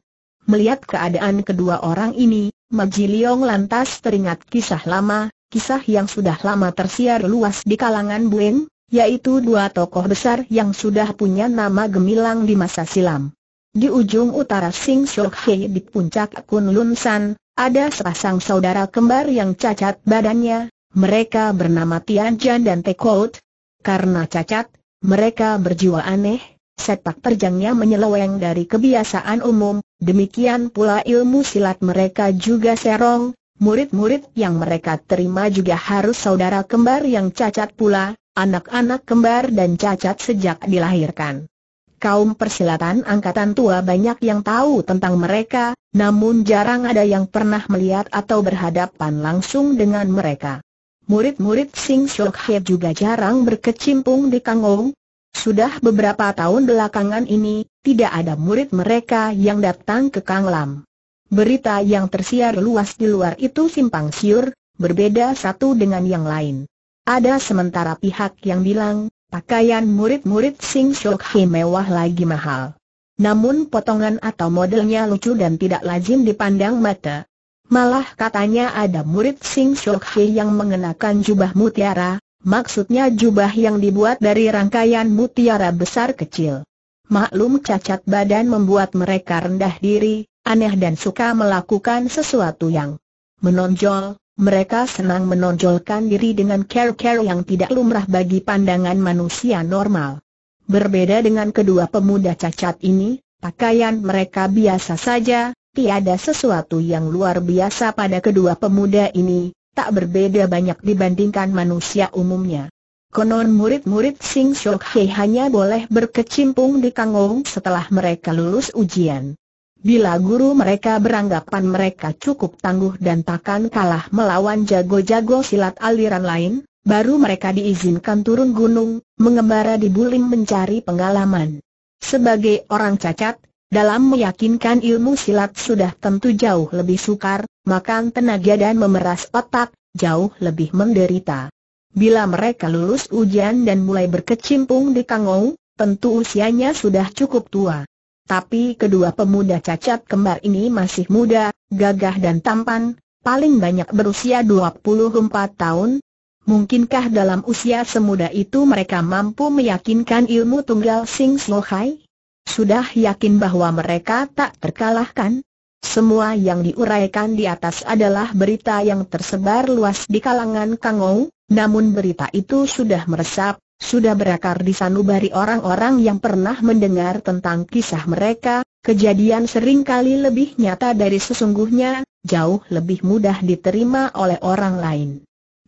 Melihat keadaan kedua orang ini, Maji Liong lantas teringat kisah lama, kisah yang sudah lama tersiar luas di kalangan Buen, yaitu dua tokoh besar yang sudah punya nama gemilang di masa silam. Di ujung utara Sing Shok Hei di puncak Lun San, ada sepasang saudara kembar yang cacat badannya, mereka bernama Tian Jan dan Tekout. Karena cacat, mereka berjiwa aneh, sepak terjangnya menyeleweng dari kebiasaan umum, demikian pula ilmu silat mereka juga serong, murid-murid yang mereka terima juga harus saudara kembar yang cacat pula, anak-anak kembar dan cacat sejak dilahirkan. Kaum persilatan angkatan tua banyak yang tahu tentang mereka, namun jarang ada yang pernah melihat atau berhadapan langsung dengan mereka. Murid-murid Sing Shok He juga jarang berkecimpung di Kangong, sudah beberapa tahun belakangan ini, tidak ada murid mereka yang datang ke Kanglam. Berita yang tersiar luas di luar itu simpang siur, berbeda satu dengan yang lain. Ada sementara pihak yang bilang, pakaian murid-murid Sing Shok Hei mewah lagi mahal. Namun potongan atau modelnya lucu dan tidak lazim dipandang mata. Malah katanya ada murid Sing Shok Hei yang mengenakan jubah mutiara, Maksudnya jubah yang dibuat dari rangkaian mutiara besar kecil. Maklum cacat badan membuat mereka rendah diri, aneh dan suka melakukan sesuatu yang menonjol. Mereka senang menonjolkan diri dengan care-care yang tidak lumrah bagi pandangan manusia normal. Berbeda dengan kedua pemuda cacat ini, pakaian mereka biasa saja, tiada sesuatu yang luar biasa pada kedua pemuda ini, tak berbeda banyak dibandingkan manusia umumnya. Konon murid-murid Sing Shok Hei hanya boleh berkecimpung di Kangong setelah mereka lulus ujian. Bila guru mereka beranggapan mereka cukup tangguh dan takkan kalah melawan jago-jago silat aliran lain, baru mereka diizinkan turun gunung, mengembara di bulim mencari pengalaman. Sebagai orang cacat, dalam meyakinkan ilmu silat sudah tentu jauh lebih sukar, makan tenaga dan memeras otak, jauh lebih menderita. Bila mereka lulus ujian dan mulai berkecimpung di Kangou, tentu usianya sudah cukup tua. Tapi kedua pemuda cacat kembar ini masih muda, gagah dan tampan, paling banyak berusia 24 tahun, Mungkinkah dalam usia semuda itu mereka mampu meyakinkan ilmu tunggal Sing Slokai? Sudah yakin bahwa mereka tak terkalahkan? Semua yang diuraikan di atas adalah berita yang tersebar luas di kalangan Kangou, namun berita itu sudah meresap, sudah berakar di sanubari orang-orang yang pernah mendengar tentang kisah mereka, kejadian seringkali lebih nyata dari sesungguhnya, jauh lebih mudah diterima oleh orang lain.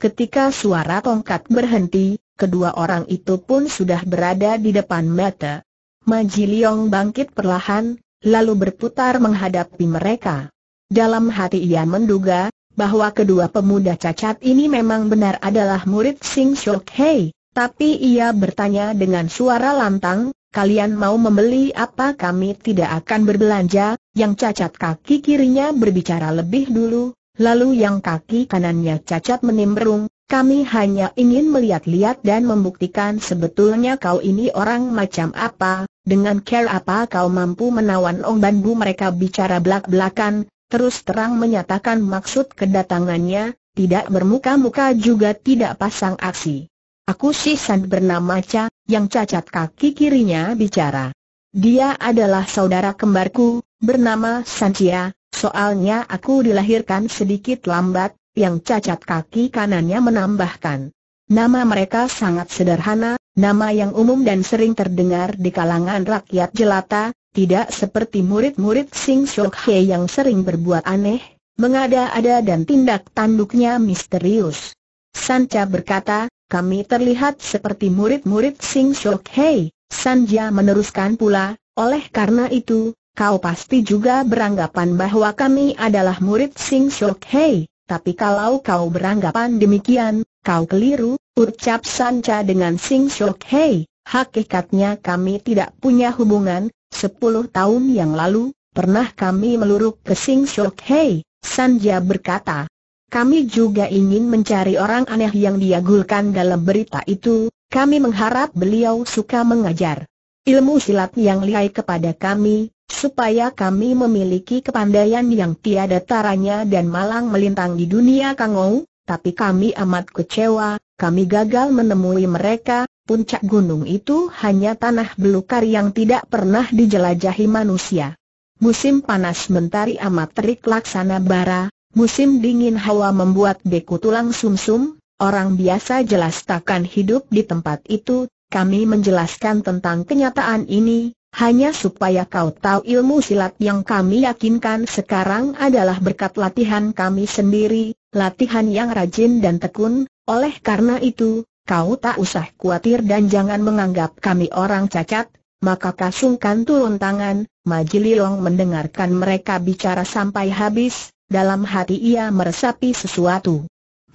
Ketika suara tongkat berhenti, kedua orang itu pun sudah berada di depan mata. Maji Liong bangkit perlahan, lalu berputar menghadapi mereka. Dalam hati ia menduga, bahwa kedua pemuda cacat ini memang benar adalah murid Sing Shok Hei, tapi ia bertanya dengan suara lantang, kalian mau membeli apa kami tidak akan berbelanja, yang cacat kaki kirinya berbicara lebih dulu, lalu yang kaki kanannya cacat menimbrung, kami hanya ingin melihat-lihat dan membuktikan sebetulnya kau ini orang macam apa, dengan care apa kau mampu menawan Ong Banbu mereka bicara belak-belakan, terus terang menyatakan maksud kedatangannya, tidak bermuka-muka juga tidak pasang aksi. Aku si San bernama Cha, yang cacat kaki kirinya bicara. Dia adalah saudara kembarku, bernama Sanchia, soalnya aku dilahirkan sedikit lambat, yang cacat kaki kanannya menambahkan. Nama mereka sangat sederhana, nama yang umum dan sering terdengar di kalangan rakyat jelata, tidak seperti murid-murid Sing Sok He yang sering berbuat aneh, mengada-ada dan tindak tanduknya misterius. Sanca berkata, kami terlihat seperti murid-murid Sing Sok He, Sanja meneruskan pula, oleh karena itu, kau pasti juga beranggapan bahwa kami adalah murid Sing Sok He. Tapi kalau kau beranggapan demikian, kau keliru, ucap Sanca dengan Sing Shok Hei, hakikatnya kami tidak punya hubungan, sepuluh tahun yang lalu, pernah kami meluruk ke Sing Shok Hei, Sanja berkata. Kami juga ingin mencari orang aneh yang diagulkan dalam berita itu, kami mengharap beliau suka mengajar ilmu silat yang lihai kepada kami, supaya kami memiliki kepandaian yang tiada taranya dan malang melintang di dunia Kangou, tapi kami amat kecewa, kami gagal menemui mereka, puncak gunung itu hanya tanah belukar yang tidak pernah dijelajahi manusia. Musim panas mentari amat terik laksana bara, musim dingin hawa membuat beku tulang sumsum, -sum, orang biasa jelas takkan hidup di tempat itu, kami menjelaskan tentang kenyataan ini, hanya supaya kau tahu ilmu silat yang kami yakinkan sekarang adalah berkat latihan kami sendiri, latihan yang rajin dan tekun, oleh karena itu, kau tak usah khawatir dan jangan menganggap kami orang cacat, maka kasungkan turun tangan, Majililong mendengarkan mereka bicara sampai habis, dalam hati ia meresapi sesuatu.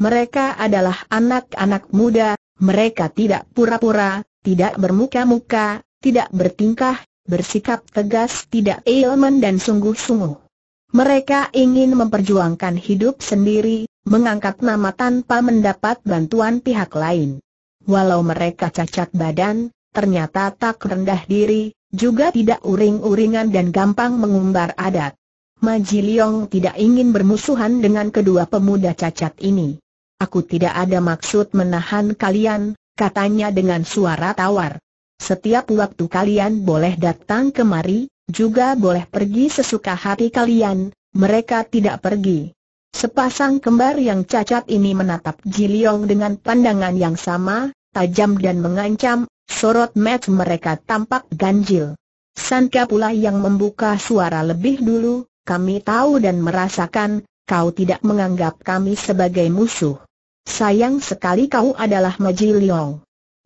Mereka adalah anak-anak muda, mereka tidak pura-pura, tidak bermuka-muka, tidak bertingkah, bersikap tegas tidak ilmen dan sungguh-sungguh. Mereka ingin memperjuangkan hidup sendiri, mengangkat nama tanpa mendapat bantuan pihak lain. Walau mereka cacat badan, ternyata tak rendah diri, juga tidak uring-uringan dan gampang mengumbar adat. Maji Liong tidak ingin bermusuhan dengan kedua pemuda cacat ini. Aku tidak ada maksud menahan kalian, katanya dengan suara tawar. Setiap waktu kalian boleh datang kemari, juga boleh pergi sesuka hati kalian, mereka tidak pergi. Sepasang kembar yang cacat ini menatap Jiliong dengan pandangan yang sama, tajam dan mengancam, sorot mata mereka tampak ganjil. Sanka pula yang membuka suara lebih dulu, kami tahu dan merasakan, kau tidak menganggap kami sebagai musuh. Sayang sekali kau adalah Maji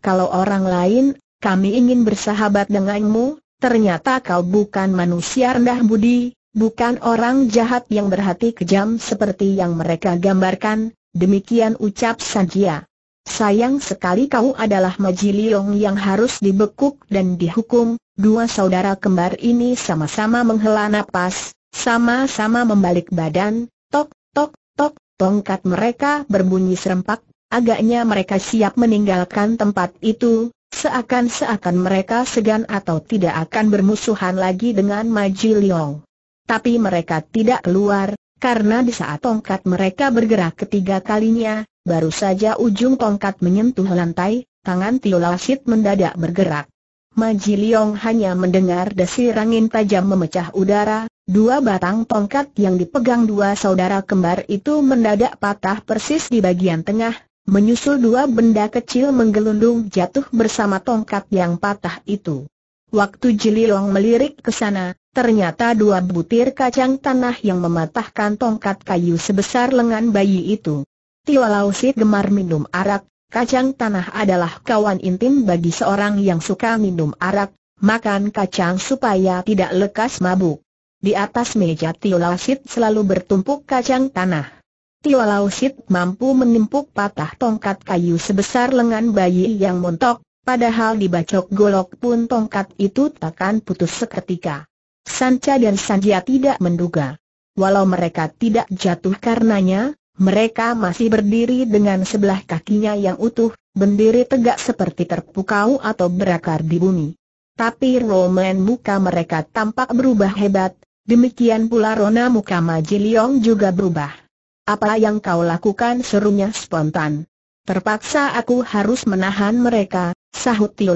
Kalau orang lain, kami ingin bersahabat denganmu, ternyata kau bukan manusia rendah budi, bukan orang jahat yang berhati kejam seperti yang mereka gambarkan, demikian ucap Sanjia. Sayang sekali kau adalah Majiliong yang harus dibekuk dan dihukum, dua saudara kembar ini sama-sama menghela napas, sama-sama membalik badan, tok, tok, tok, tongkat mereka berbunyi serempak, agaknya mereka siap meninggalkan tempat itu, Seakan-seakan mereka segan atau tidak akan bermusuhan lagi dengan Maji Liong. Tapi mereka tidak keluar, karena di saat tongkat mereka bergerak ketiga kalinya, baru saja ujung tongkat menyentuh lantai, tangan Tio Lasit mendadak bergerak. Maji Liong hanya mendengar desir angin tajam memecah udara, Dua batang tongkat yang dipegang dua saudara kembar itu mendadak patah persis di bagian tengah, Menyusul dua benda kecil menggelundung jatuh bersama tongkat yang patah itu. Waktu Long melirik ke sana, ternyata dua butir kacang tanah yang mematahkan tongkat kayu sebesar lengan bayi itu. Tio Lausi gemar minum arak, kacang tanah adalah kawan intim bagi seorang yang suka minum arak, makan kacang supaya tidak lekas mabuk. Di atas meja Tio Lausi selalu bertumpuk kacang tanah. Tio Lausit mampu menimpuk patah tongkat kayu sebesar lengan bayi yang montok, padahal dibacok golok pun tongkat itu takkan putus seketika. Sanca dan Sanjia tidak menduga. Walau mereka tidak jatuh karenanya, mereka masih berdiri dengan sebelah kakinya yang utuh, berdiri tegak seperti terpukau atau berakar di bumi. Tapi Roman muka mereka tampak berubah hebat, demikian pula Rona muka Majiliong juga berubah. Apa yang kau lakukan serunya spontan. Terpaksa aku harus menahan mereka, sahut Tio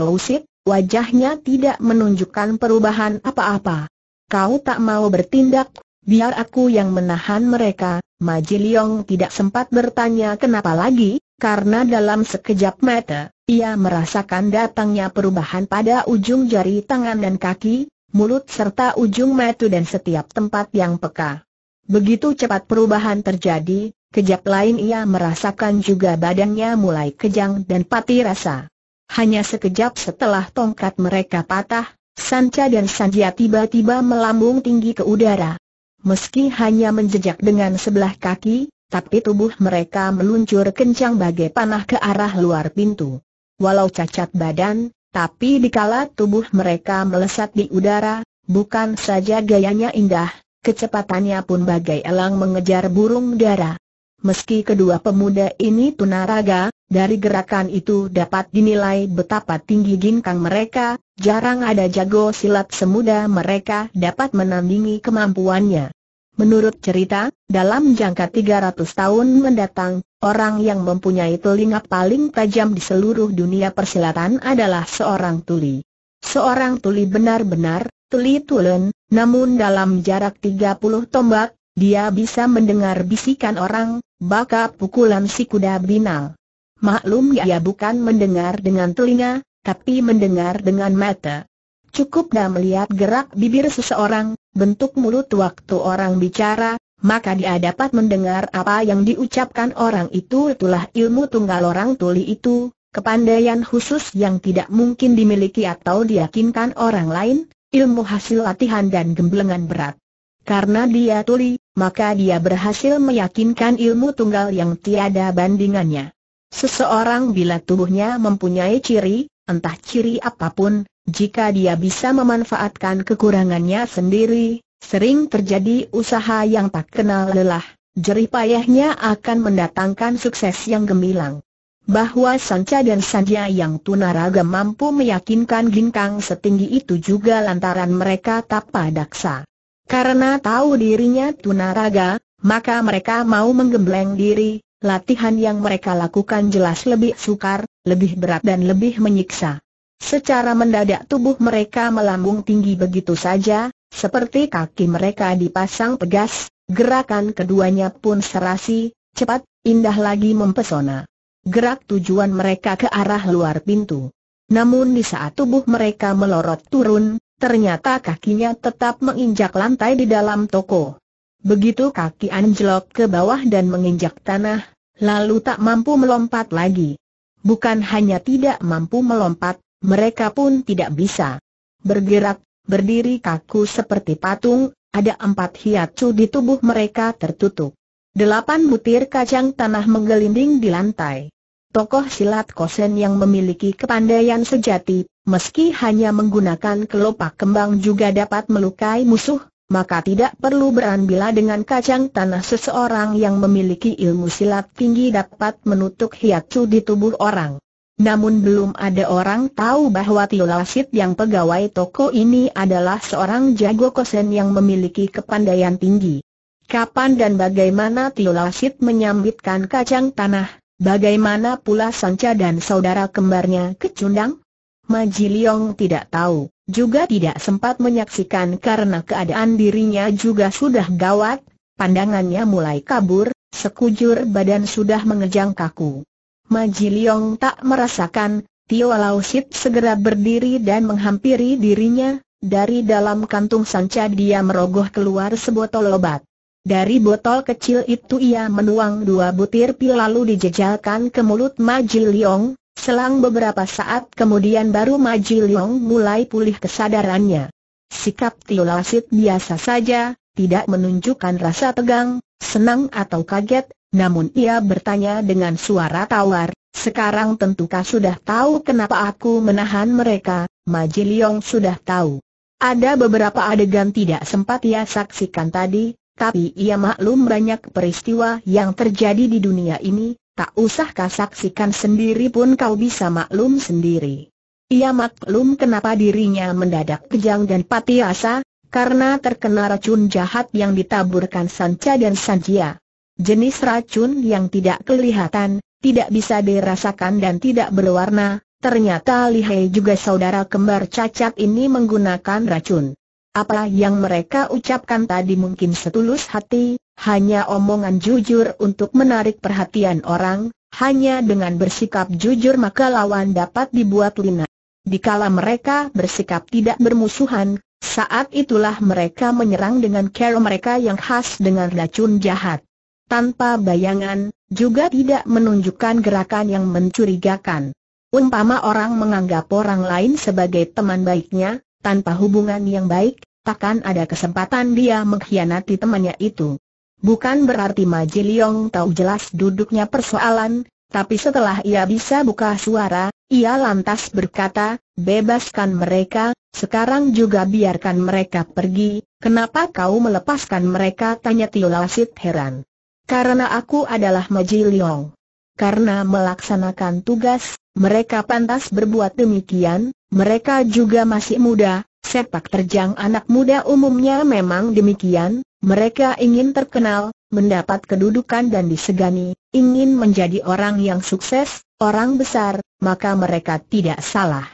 wajahnya tidak menunjukkan perubahan apa-apa. Kau tak mau bertindak, biar aku yang menahan mereka, Maji tidak sempat bertanya kenapa lagi, karena dalam sekejap mata, ia merasakan datangnya perubahan pada ujung jari tangan dan kaki, mulut serta ujung mata dan setiap tempat yang peka. Begitu cepat perubahan terjadi, kejap lain ia merasakan juga badannya mulai kejang dan pati rasa. Hanya sekejap setelah tongkat mereka patah, Sanca dan Sanjia tiba-tiba melambung tinggi ke udara. Meski hanya menjejak dengan sebelah kaki, tapi tubuh mereka meluncur kencang bagai panah ke arah luar pintu. Walau cacat badan, tapi dikala tubuh mereka melesat di udara, bukan saja gayanya indah, Kecepatannya pun bagai elang mengejar burung dara. Meski kedua pemuda ini tunaraga, dari gerakan itu dapat dinilai betapa tinggi ginkang mereka, jarang ada jago silat semuda mereka dapat menandingi kemampuannya. Menurut cerita, dalam jangka 300 tahun mendatang, orang yang mempunyai telinga paling tajam di seluruh dunia persilatan adalah seorang tuli. Seorang tuli benar-benar, tuli tulen, namun dalam jarak 30 tombak, dia bisa mendengar bisikan orang, baka pukulan si kuda binal. Maklum dia bukan mendengar dengan telinga, tapi mendengar dengan mata. Cukup dah melihat gerak bibir seseorang, bentuk mulut waktu orang bicara, maka dia dapat mendengar apa yang diucapkan orang itu itulah ilmu tunggal orang tuli itu, kepandaian khusus yang tidak mungkin dimiliki atau diyakinkan orang lain, ilmu hasil latihan dan gemblengan berat. Karena dia tuli, maka dia berhasil meyakinkan ilmu tunggal yang tiada bandingannya. Seseorang bila tubuhnya mempunyai ciri, entah ciri apapun, jika dia bisa memanfaatkan kekurangannya sendiri, sering terjadi usaha yang tak kenal lelah, jerih payahnya akan mendatangkan sukses yang gemilang bahwa Sanca dan Sanja yang tunaraga mampu meyakinkan ginkang setinggi itu juga lantaran mereka tak padaksa. Karena tahu dirinya tunaraga, maka mereka mau menggembleng diri, latihan yang mereka lakukan jelas lebih sukar, lebih berat dan lebih menyiksa. Secara mendadak tubuh mereka melambung tinggi begitu saja, seperti kaki mereka dipasang pegas, gerakan keduanya pun serasi, cepat, indah lagi mempesona gerak tujuan mereka ke arah luar pintu. Namun di saat tubuh mereka melorot turun, ternyata kakinya tetap menginjak lantai di dalam toko. Begitu kaki anjlok ke bawah dan menginjak tanah, lalu tak mampu melompat lagi. Bukan hanya tidak mampu melompat, mereka pun tidak bisa bergerak, berdiri kaku seperti patung, ada empat hiatus di tubuh mereka tertutup. Delapan butir kacang tanah menggelinding di lantai. Tokoh silat Kosen yang memiliki kepandaian sejati, meski hanya menggunakan kelopak kembang juga dapat melukai musuh, maka tidak perlu beranbila dengan kacang tanah seseorang yang memiliki ilmu silat tinggi dapat menutup hiacu di tubuh orang. Namun belum ada orang tahu bahwa Tio Lasit yang pegawai toko ini adalah seorang jago Kosen yang memiliki kepandaian tinggi. Kapan dan bagaimana Tio Lasit menyambitkan kacang tanah, bagaimana pula Sanca dan saudara kembarnya kecundang? Maji Liong tidak tahu, juga tidak sempat menyaksikan karena keadaan dirinya juga sudah gawat, pandangannya mulai kabur, sekujur badan sudah mengejang kaku. Maji Liong tak merasakan, Tio Lausit segera berdiri dan menghampiri dirinya, dari dalam kantung sanca dia merogoh keluar sebotol obat. Dari botol kecil itu ia menuang dua butir pil lalu dijejalkan ke mulut Majiliong. selang beberapa saat kemudian baru Majiliong mulai pulih kesadarannya. Sikap Tio Lasit biasa saja, tidak menunjukkan rasa tegang, senang atau kaget, namun ia bertanya dengan suara tawar, sekarang tentukah sudah tahu kenapa aku menahan mereka, Majiliong sudah tahu. Ada beberapa adegan tidak sempat ia saksikan tadi, tapi ia maklum banyak peristiwa yang terjadi di dunia ini, tak usah kau saksikan sendiri pun kau bisa maklum sendiri. Ia maklum kenapa dirinya mendadak kejang dan pati asa, karena terkena racun jahat yang ditaburkan Sanca dan Sanjia. Jenis racun yang tidak kelihatan, tidak bisa dirasakan dan tidak berwarna, ternyata Lihai juga saudara kembar cacat ini menggunakan racun. Apa yang mereka ucapkan tadi mungkin setulus hati, hanya omongan jujur untuk menarik perhatian orang, hanya dengan bersikap jujur maka lawan dapat dibuat lina. Dikala mereka bersikap tidak bermusuhan, saat itulah mereka menyerang dengan cara mereka yang khas dengan racun jahat. Tanpa bayangan, juga tidak menunjukkan gerakan yang mencurigakan. Umpama orang menganggap orang lain sebagai teman baiknya, tanpa hubungan yang baik, takkan ada kesempatan dia mengkhianati temannya itu. Bukan berarti Majiliong tahu jelas duduknya persoalan, tapi setelah ia bisa buka suara, ia lantas berkata, bebaskan mereka, sekarang juga biarkan mereka pergi, kenapa kau melepaskan mereka? Tanya Tio Lasit heran. Karena aku adalah Majiliong. Karena melaksanakan tugas, mereka pantas berbuat demikian, mereka juga masih muda, sepak terjang anak muda umumnya memang demikian, mereka ingin terkenal, mendapat kedudukan dan disegani, ingin menjadi orang yang sukses, orang besar, maka mereka tidak salah.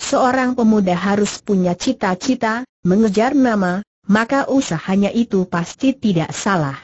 Seorang pemuda harus punya cita-cita, mengejar nama, maka usahanya itu pasti tidak salah.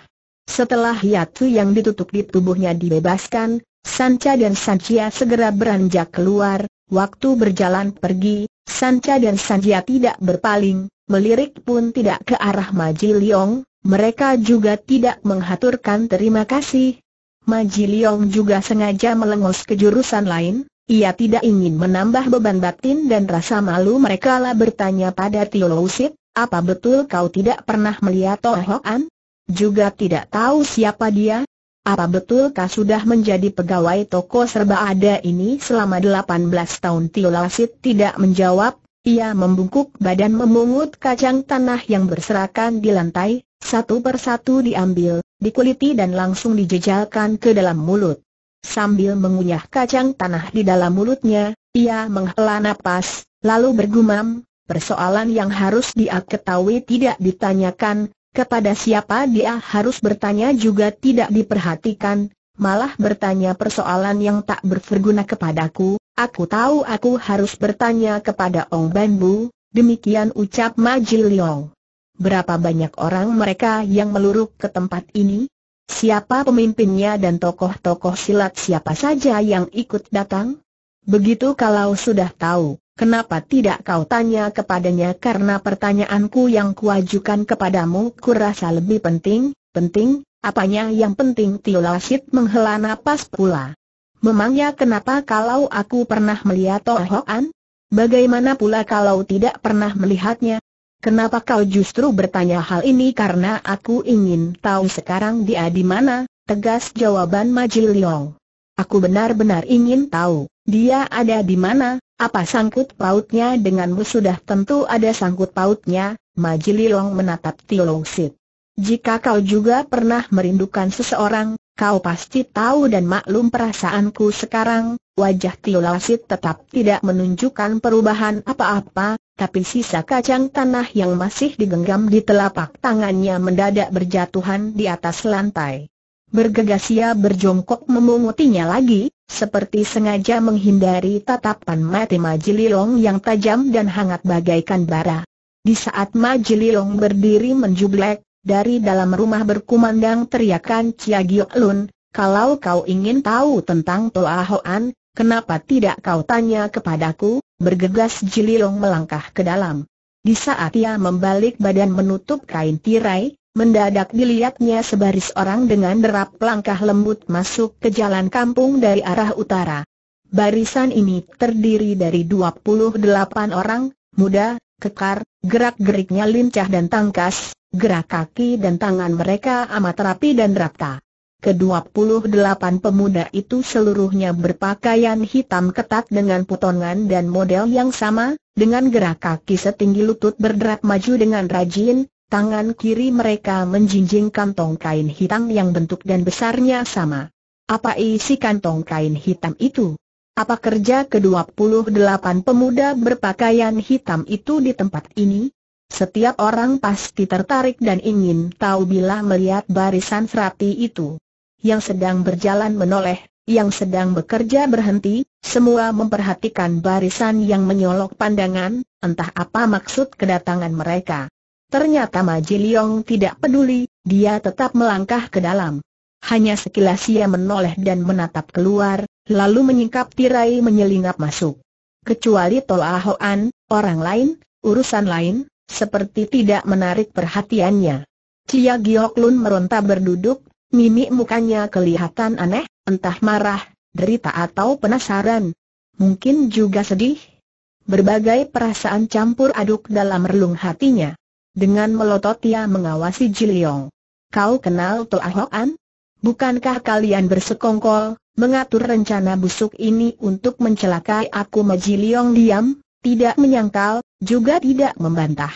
Setelah hiatu yang ditutup di tubuhnya dibebaskan, Sanca dan Sanjia segera beranjak keluar, waktu berjalan pergi, Sanca dan Sanjia tidak berpaling, melirik pun tidak ke arah Maji Liong, mereka juga tidak menghaturkan terima kasih. Maji Liong juga sengaja melengos ke jurusan lain, ia tidak ingin menambah beban batin dan rasa malu mereka lah bertanya pada Tio Lousit, apa betul kau tidak pernah melihat Toh Hoan? Juga tidak tahu siapa dia, apa betulkah sudah menjadi pegawai toko serba ada ini selama 18 tahun Tio Lasit tidak menjawab, ia membungkuk badan memungut kacang tanah yang berserakan di lantai, satu persatu diambil, dikuliti dan langsung dijejalkan ke dalam mulut. Sambil mengunyah kacang tanah di dalam mulutnya, ia menghela napas, lalu bergumam, Persoalan yang harus dia tidak ditanyakan, kepada siapa dia harus bertanya juga tidak diperhatikan, malah bertanya persoalan yang tak berguna kepadaku, aku tahu aku harus bertanya kepada Ong Bu. demikian ucap Majil Liong. Berapa banyak orang mereka yang meluruk ke tempat ini? Siapa pemimpinnya dan tokoh-tokoh silat siapa saja yang ikut datang? Begitu kalau sudah tahu, Kenapa tidak kau tanya kepadanya karena pertanyaanku yang kuajukan kepadamu kurasa lebih penting, penting, apanya yang penting Tio Lasit menghela napas pula. Memangnya kenapa kalau aku pernah melihat Toh An? Bagaimana pula kalau tidak pernah melihatnya? Kenapa kau justru bertanya hal ini karena aku ingin tahu sekarang dia di mana? Tegas jawaban Majil Aku benar-benar ingin tahu. Dia ada di mana, apa sangkut pautnya denganmu sudah tentu ada sangkut pautnya, Majililong menatap Tio Sit. Jika kau juga pernah merindukan seseorang, kau pasti tahu dan maklum perasaanku sekarang, wajah Tio Sit tetap tidak menunjukkan perubahan apa-apa, tapi sisa kacang tanah yang masih digenggam di telapak tangannya mendadak berjatuhan di atas lantai. Bergegas ia berjongkok memungutinya lagi, seperti sengaja menghindari tatapan mati Majililong yang tajam dan hangat bagaikan bara. Di saat Majililong berdiri menjublek, dari dalam rumah berkumandang teriakan Cia Giok Lun, kalau kau ingin tahu tentang Toa Hoan, kenapa tidak kau tanya kepadaku, bergegas Jililong melangkah ke dalam. Di saat ia membalik badan menutup kain tirai, Mendadak dilihatnya sebaris orang dengan derap langkah lembut masuk ke jalan kampung dari arah utara. Barisan ini terdiri dari 28 orang, muda, kekar, gerak-geriknya lincah dan tangkas, gerak kaki dan tangan mereka amat rapi dan rata. Kedua-puluh-delapan pemuda itu seluruhnya berpakaian hitam ketat dengan putongan dan model yang sama, dengan gerak kaki setinggi lutut berderap maju dengan rajin, Tangan kiri mereka menjinjing kantong kain hitam yang bentuk dan besarnya sama. Apa isi kantong kain hitam itu? Apa kerja ke-28 pemuda berpakaian hitam itu di tempat ini? Setiap orang pasti tertarik dan ingin tahu bila melihat barisan serati itu. Yang sedang berjalan menoleh, yang sedang bekerja berhenti, semua memperhatikan barisan yang menyolok pandangan, entah apa maksud kedatangan mereka. Ternyata Ma tidak peduli, dia tetap melangkah ke dalam. Hanya sekilas ia menoleh dan menatap keluar, lalu menyingkap tirai menyelinap masuk. Kecuali Tol Hoan, orang lain, urusan lain, seperti tidak menarik perhatiannya. Cia Giok Lun meronta berduduk, mimik mukanya kelihatan aneh, entah marah, derita atau penasaran. Mungkin juga sedih. Berbagai perasaan campur aduk dalam relung hatinya. Dengan melotot ia mengawasi Jiliong. Kau kenal Toa Hoan? Bukankah kalian bersekongkol, mengatur rencana busuk ini untuk mencelakai aku Majiliong diam, tidak menyangkal, juga tidak membantah.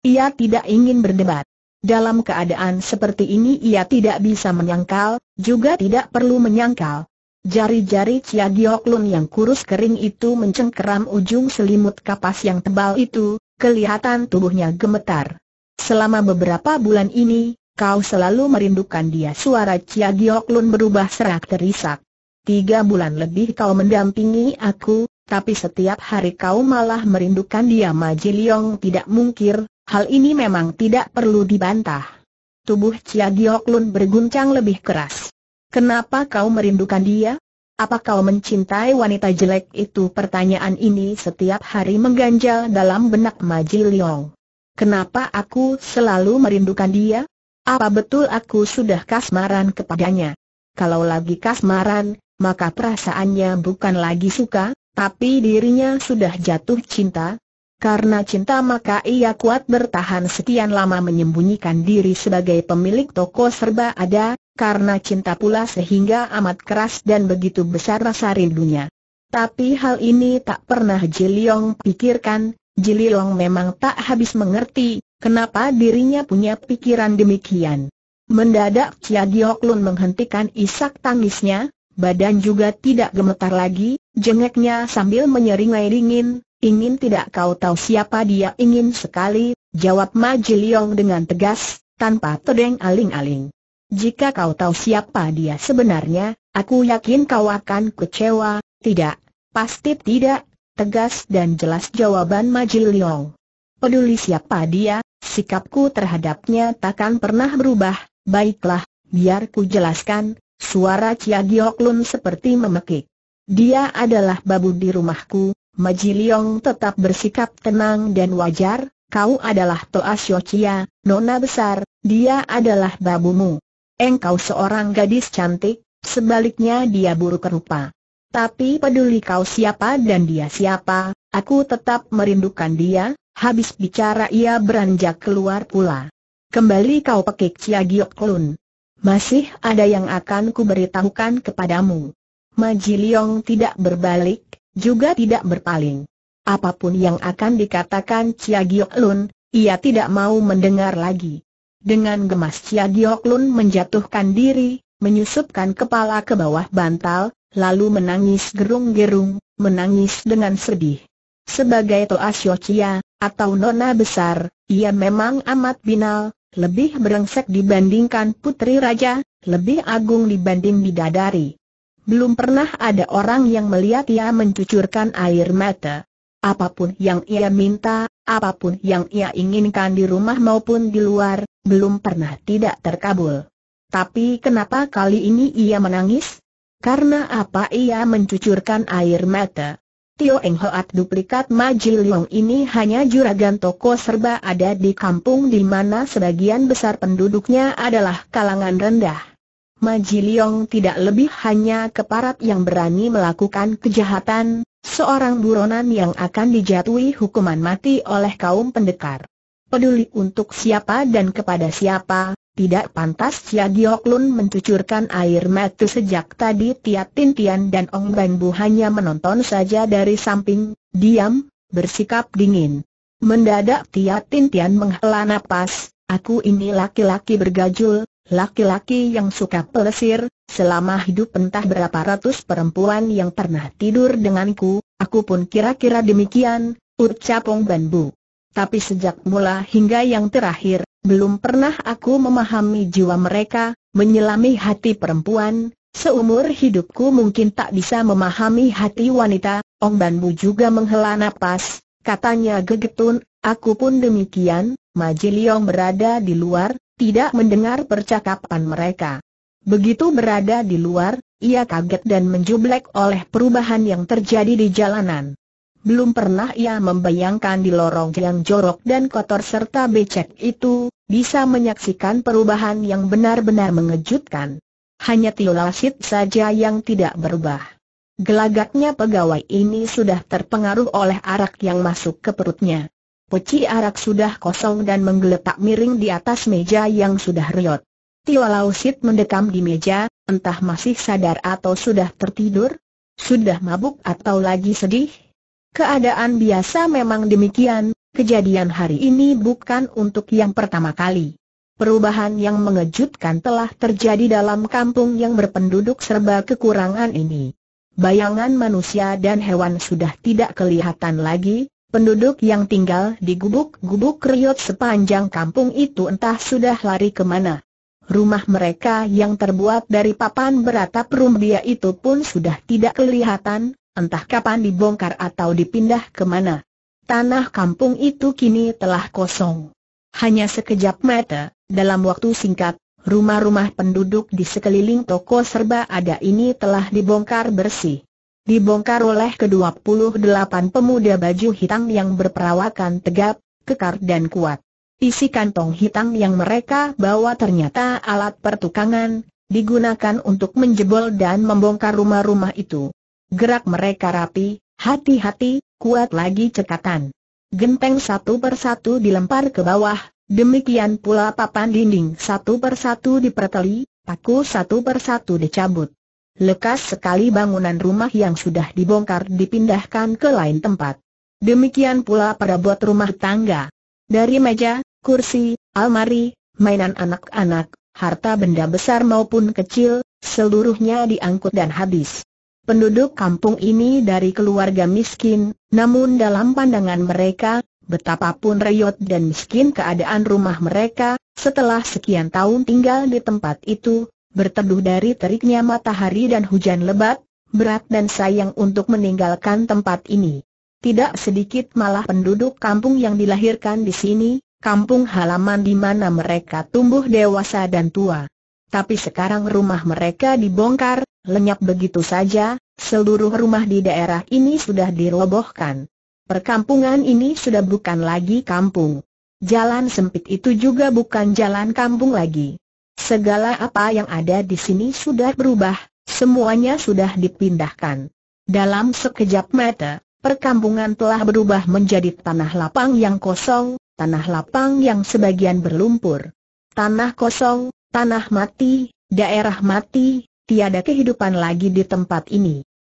Ia tidak ingin berdebat. Dalam keadaan seperti ini ia tidak bisa menyangkal, juga tidak perlu menyangkal. Jari-jari Cia Giok Lun yang kurus kering itu mencengkeram ujung selimut kapas yang tebal itu, kelihatan tubuhnya gemetar. Selama beberapa bulan ini, kau selalu merindukan dia Suara Chia Giok Lun berubah serak terisak Tiga bulan lebih kau mendampingi aku, tapi setiap hari kau malah merindukan dia Maji tidak mungkir, hal ini memang tidak perlu dibantah Tubuh Chia Giok Lun berguncang lebih keras Kenapa kau merindukan dia? Apa kau mencintai wanita jelek itu? Pertanyaan ini setiap hari mengganjal dalam benak Maji Kenapa aku selalu merindukan dia? Apa betul aku sudah kasmaran kepadanya? Kalau lagi kasmaran, maka perasaannya bukan lagi suka, tapi dirinya sudah jatuh cinta. Karena cinta maka ia kuat bertahan sekian lama menyembunyikan diri sebagai pemilik toko serba ada, karena cinta pula sehingga amat keras dan begitu besar rasa rindunya. Tapi hal ini tak pernah Jeliong pikirkan, Jililong memang tak habis mengerti, kenapa dirinya punya pikiran demikian. Mendadak Cia Giok Lun menghentikan isak tangisnya, badan juga tidak gemetar lagi, jengeknya sambil menyeringai dingin, ingin tidak kau tahu siapa dia ingin sekali, jawab Ma Jiliong dengan tegas, tanpa terdeng aling-aling. Jika kau tahu siapa dia sebenarnya, aku yakin kau akan kecewa, tidak, pasti tidak, tegas dan jelas jawaban Majiliong. Peduli siapa dia, sikapku terhadapnya takkan pernah berubah, baiklah, biar ku jelaskan, suara Chia Giok Lun seperti memekik. Dia adalah babu di rumahku, Majiliong tetap bersikap tenang dan wajar, kau adalah Toa Sio Cia, nona besar, dia adalah babumu. Engkau seorang gadis cantik, sebaliknya dia buruk rupa. Tapi peduli kau siapa dan dia siapa, aku tetap merindukan dia, habis bicara ia beranjak keluar pula. Kembali kau pekik Cia Giok Lun. Masih ada yang akan kuberitahukan kepadamu. Maji Liong tidak berbalik, juga tidak berpaling. Apapun yang akan dikatakan Cia Giok Lun, ia tidak mau mendengar lagi. Dengan gemas Cia Giok Lun menjatuhkan diri, menyusupkan kepala ke bawah bantal, lalu menangis gerung-gerung, menangis dengan sedih. Sebagai Toa Siochia, atau Nona Besar, ia memang amat binal, lebih berengsek dibandingkan Putri Raja, lebih agung dibanding Bidadari. Belum pernah ada orang yang melihat ia mencucurkan air mata. Apapun yang ia minta, apapun yang ia inginkan di rumah maupun di luar, belum pernah tidak terkabul. Tapi kenapa kali ini ia menangis? Karena apa ia mencucurkan air mata? Tio Eng Hoat duplikat Majilong ini hanya juragan toko serba ada di kampung di mana sebagian besar penduduknya adalah kalangan rendah. Majilong tidak lebih hanya keparat yang berani melakukan kejahatan, seorang buronan yang akan dijatuhi hukuman mati oleh kaum pendekar. Peduli untuk siapa dan kepada siapa, tidak pantas Chia Lun mencucurkan air mata sejak tadi Tin Tintian dan Ong Ban Bu hanya menonton saja dari samping, diam, bersikap dingin. Mendadak Tin Tintian menghela napas, aku ini laki-laki bergajul, laki-laki yang suka pelesir, selama hidup entah berapa ratus perempuan yang pernah tidur denganku, aku pun kira-kira demikian, ucap Ong Ban Bu. Tapi sejak mula hingga yang terakhir, belum pernah aku memahami jiwa mereka, menyelami hati perempuan, seumur hidupku mungkin tak bisa memahami hati wanita, Ong Ban juga menghela napas, katanya gegetun, aku pun demikian, Majiliong berada di luar, tidak mendengar percakapan mereka. Begitu berada di luar, ia kaget dan menjublek oleh perubahan yang terjadi di jalanan. Belum pernah ia membayangkan di lorong yang jorok dan kotor serta becek itu, bisa menyaksikan perubahan yang benar-benar mengejutkan. Hanya Tio Lasit saja yang tidak berubah. Gelagatnya pegawai ini sudah terpengaruh oleh arak yang masuk ke perutnya. Peci arak sudah kosong dan menggeletak miring di atas meja yang sudah riot. Tio Lasit mendekam di meja, entah masih sadar atau sudah tertidur, sudah mabuk atau lagi sedih, Keadaan biasa memang demikian, kejadian hari ini bukan untuk yang pertama kali. Perubahan yang mengejutkan telah terjadi dalam kampung yang berpenduduk serba kekurangan ini. Bayangan manusia dan hewan sudah tidak kelihatan lagi, penduduk yang tinggal di gubuk-gubuk riot sepanjang kampung itu entah sudah lari kemana. Rumah mereka yang terbuat dari papan beratap rumbia itu pun sudah tidak kelihatan, entah kapan dibongkar atau dipindah kemana. Tanah kampung itu kini telah kosong. Hanya sekejap mata, dalam waktu singkat, rumah-rumah penduduk di sekeliling toko serba ada ini telah dibongkar bersih. Dibongkar oleh ke-28 pemuda baju hitam yang berperawakan tegap, kekar dan kuat. Isi kantong hitam yang mereka bawa ternyata alat pertukangan, digunakan untuk menjebol dan membongkar rumah-rumah itu. Gerak mereka rapi, hati-hati, kuat lagi cekatan. Genteng satu persatu dilempar ke bawah, demikian pula papan dinding satu persatu diperteli, paku satu persatu dicabut. Lekas sekali bangunan rumah yang sudah dibongkar dipindahkan ke lain tempat. Demikian pula pada buat rumah tangga. Dari meja, kursi, almari, mainan anak-anak, harta benda besar maupun kecil, seluruhnya diangkut dan habis. Penduduk kampung ini dari keluarga miskin, namun dalam pandangan mereka, betapapun reyot dan miskin keadaan rumah mereka, setelah sekian tahun tinggal di tempat itu, berteduh dari teriknya matahari dan hujan lebat, berat dan sayang untuk meninggalkan tempat ini. Tidak sedikit malah penduduk kampung yang dilahirkan di sini, kampung halaman di mana mereka tumbuh dewasa dan tua. Tapi sekarang rumah mereka dibongkar, lenyap begitu saja, seluruh rumah di daerah ini sudah dirobohkan. Perkampungan ini sudah bukan lagi kampung. Jalan sempit itu juga bukan jalan kampung lagi. Segala apa yang ada di sini sudah berubah, semuanya sudah dipindahkan. Dalam sekejap mata, perkampungan telah berubah menjadi tanah lapang yang kosong, tanah lapang yang sebagian berlumpur. Tanah kosong, tanah mati, daerah mati, tiada kehidupan lagi di tempat ini.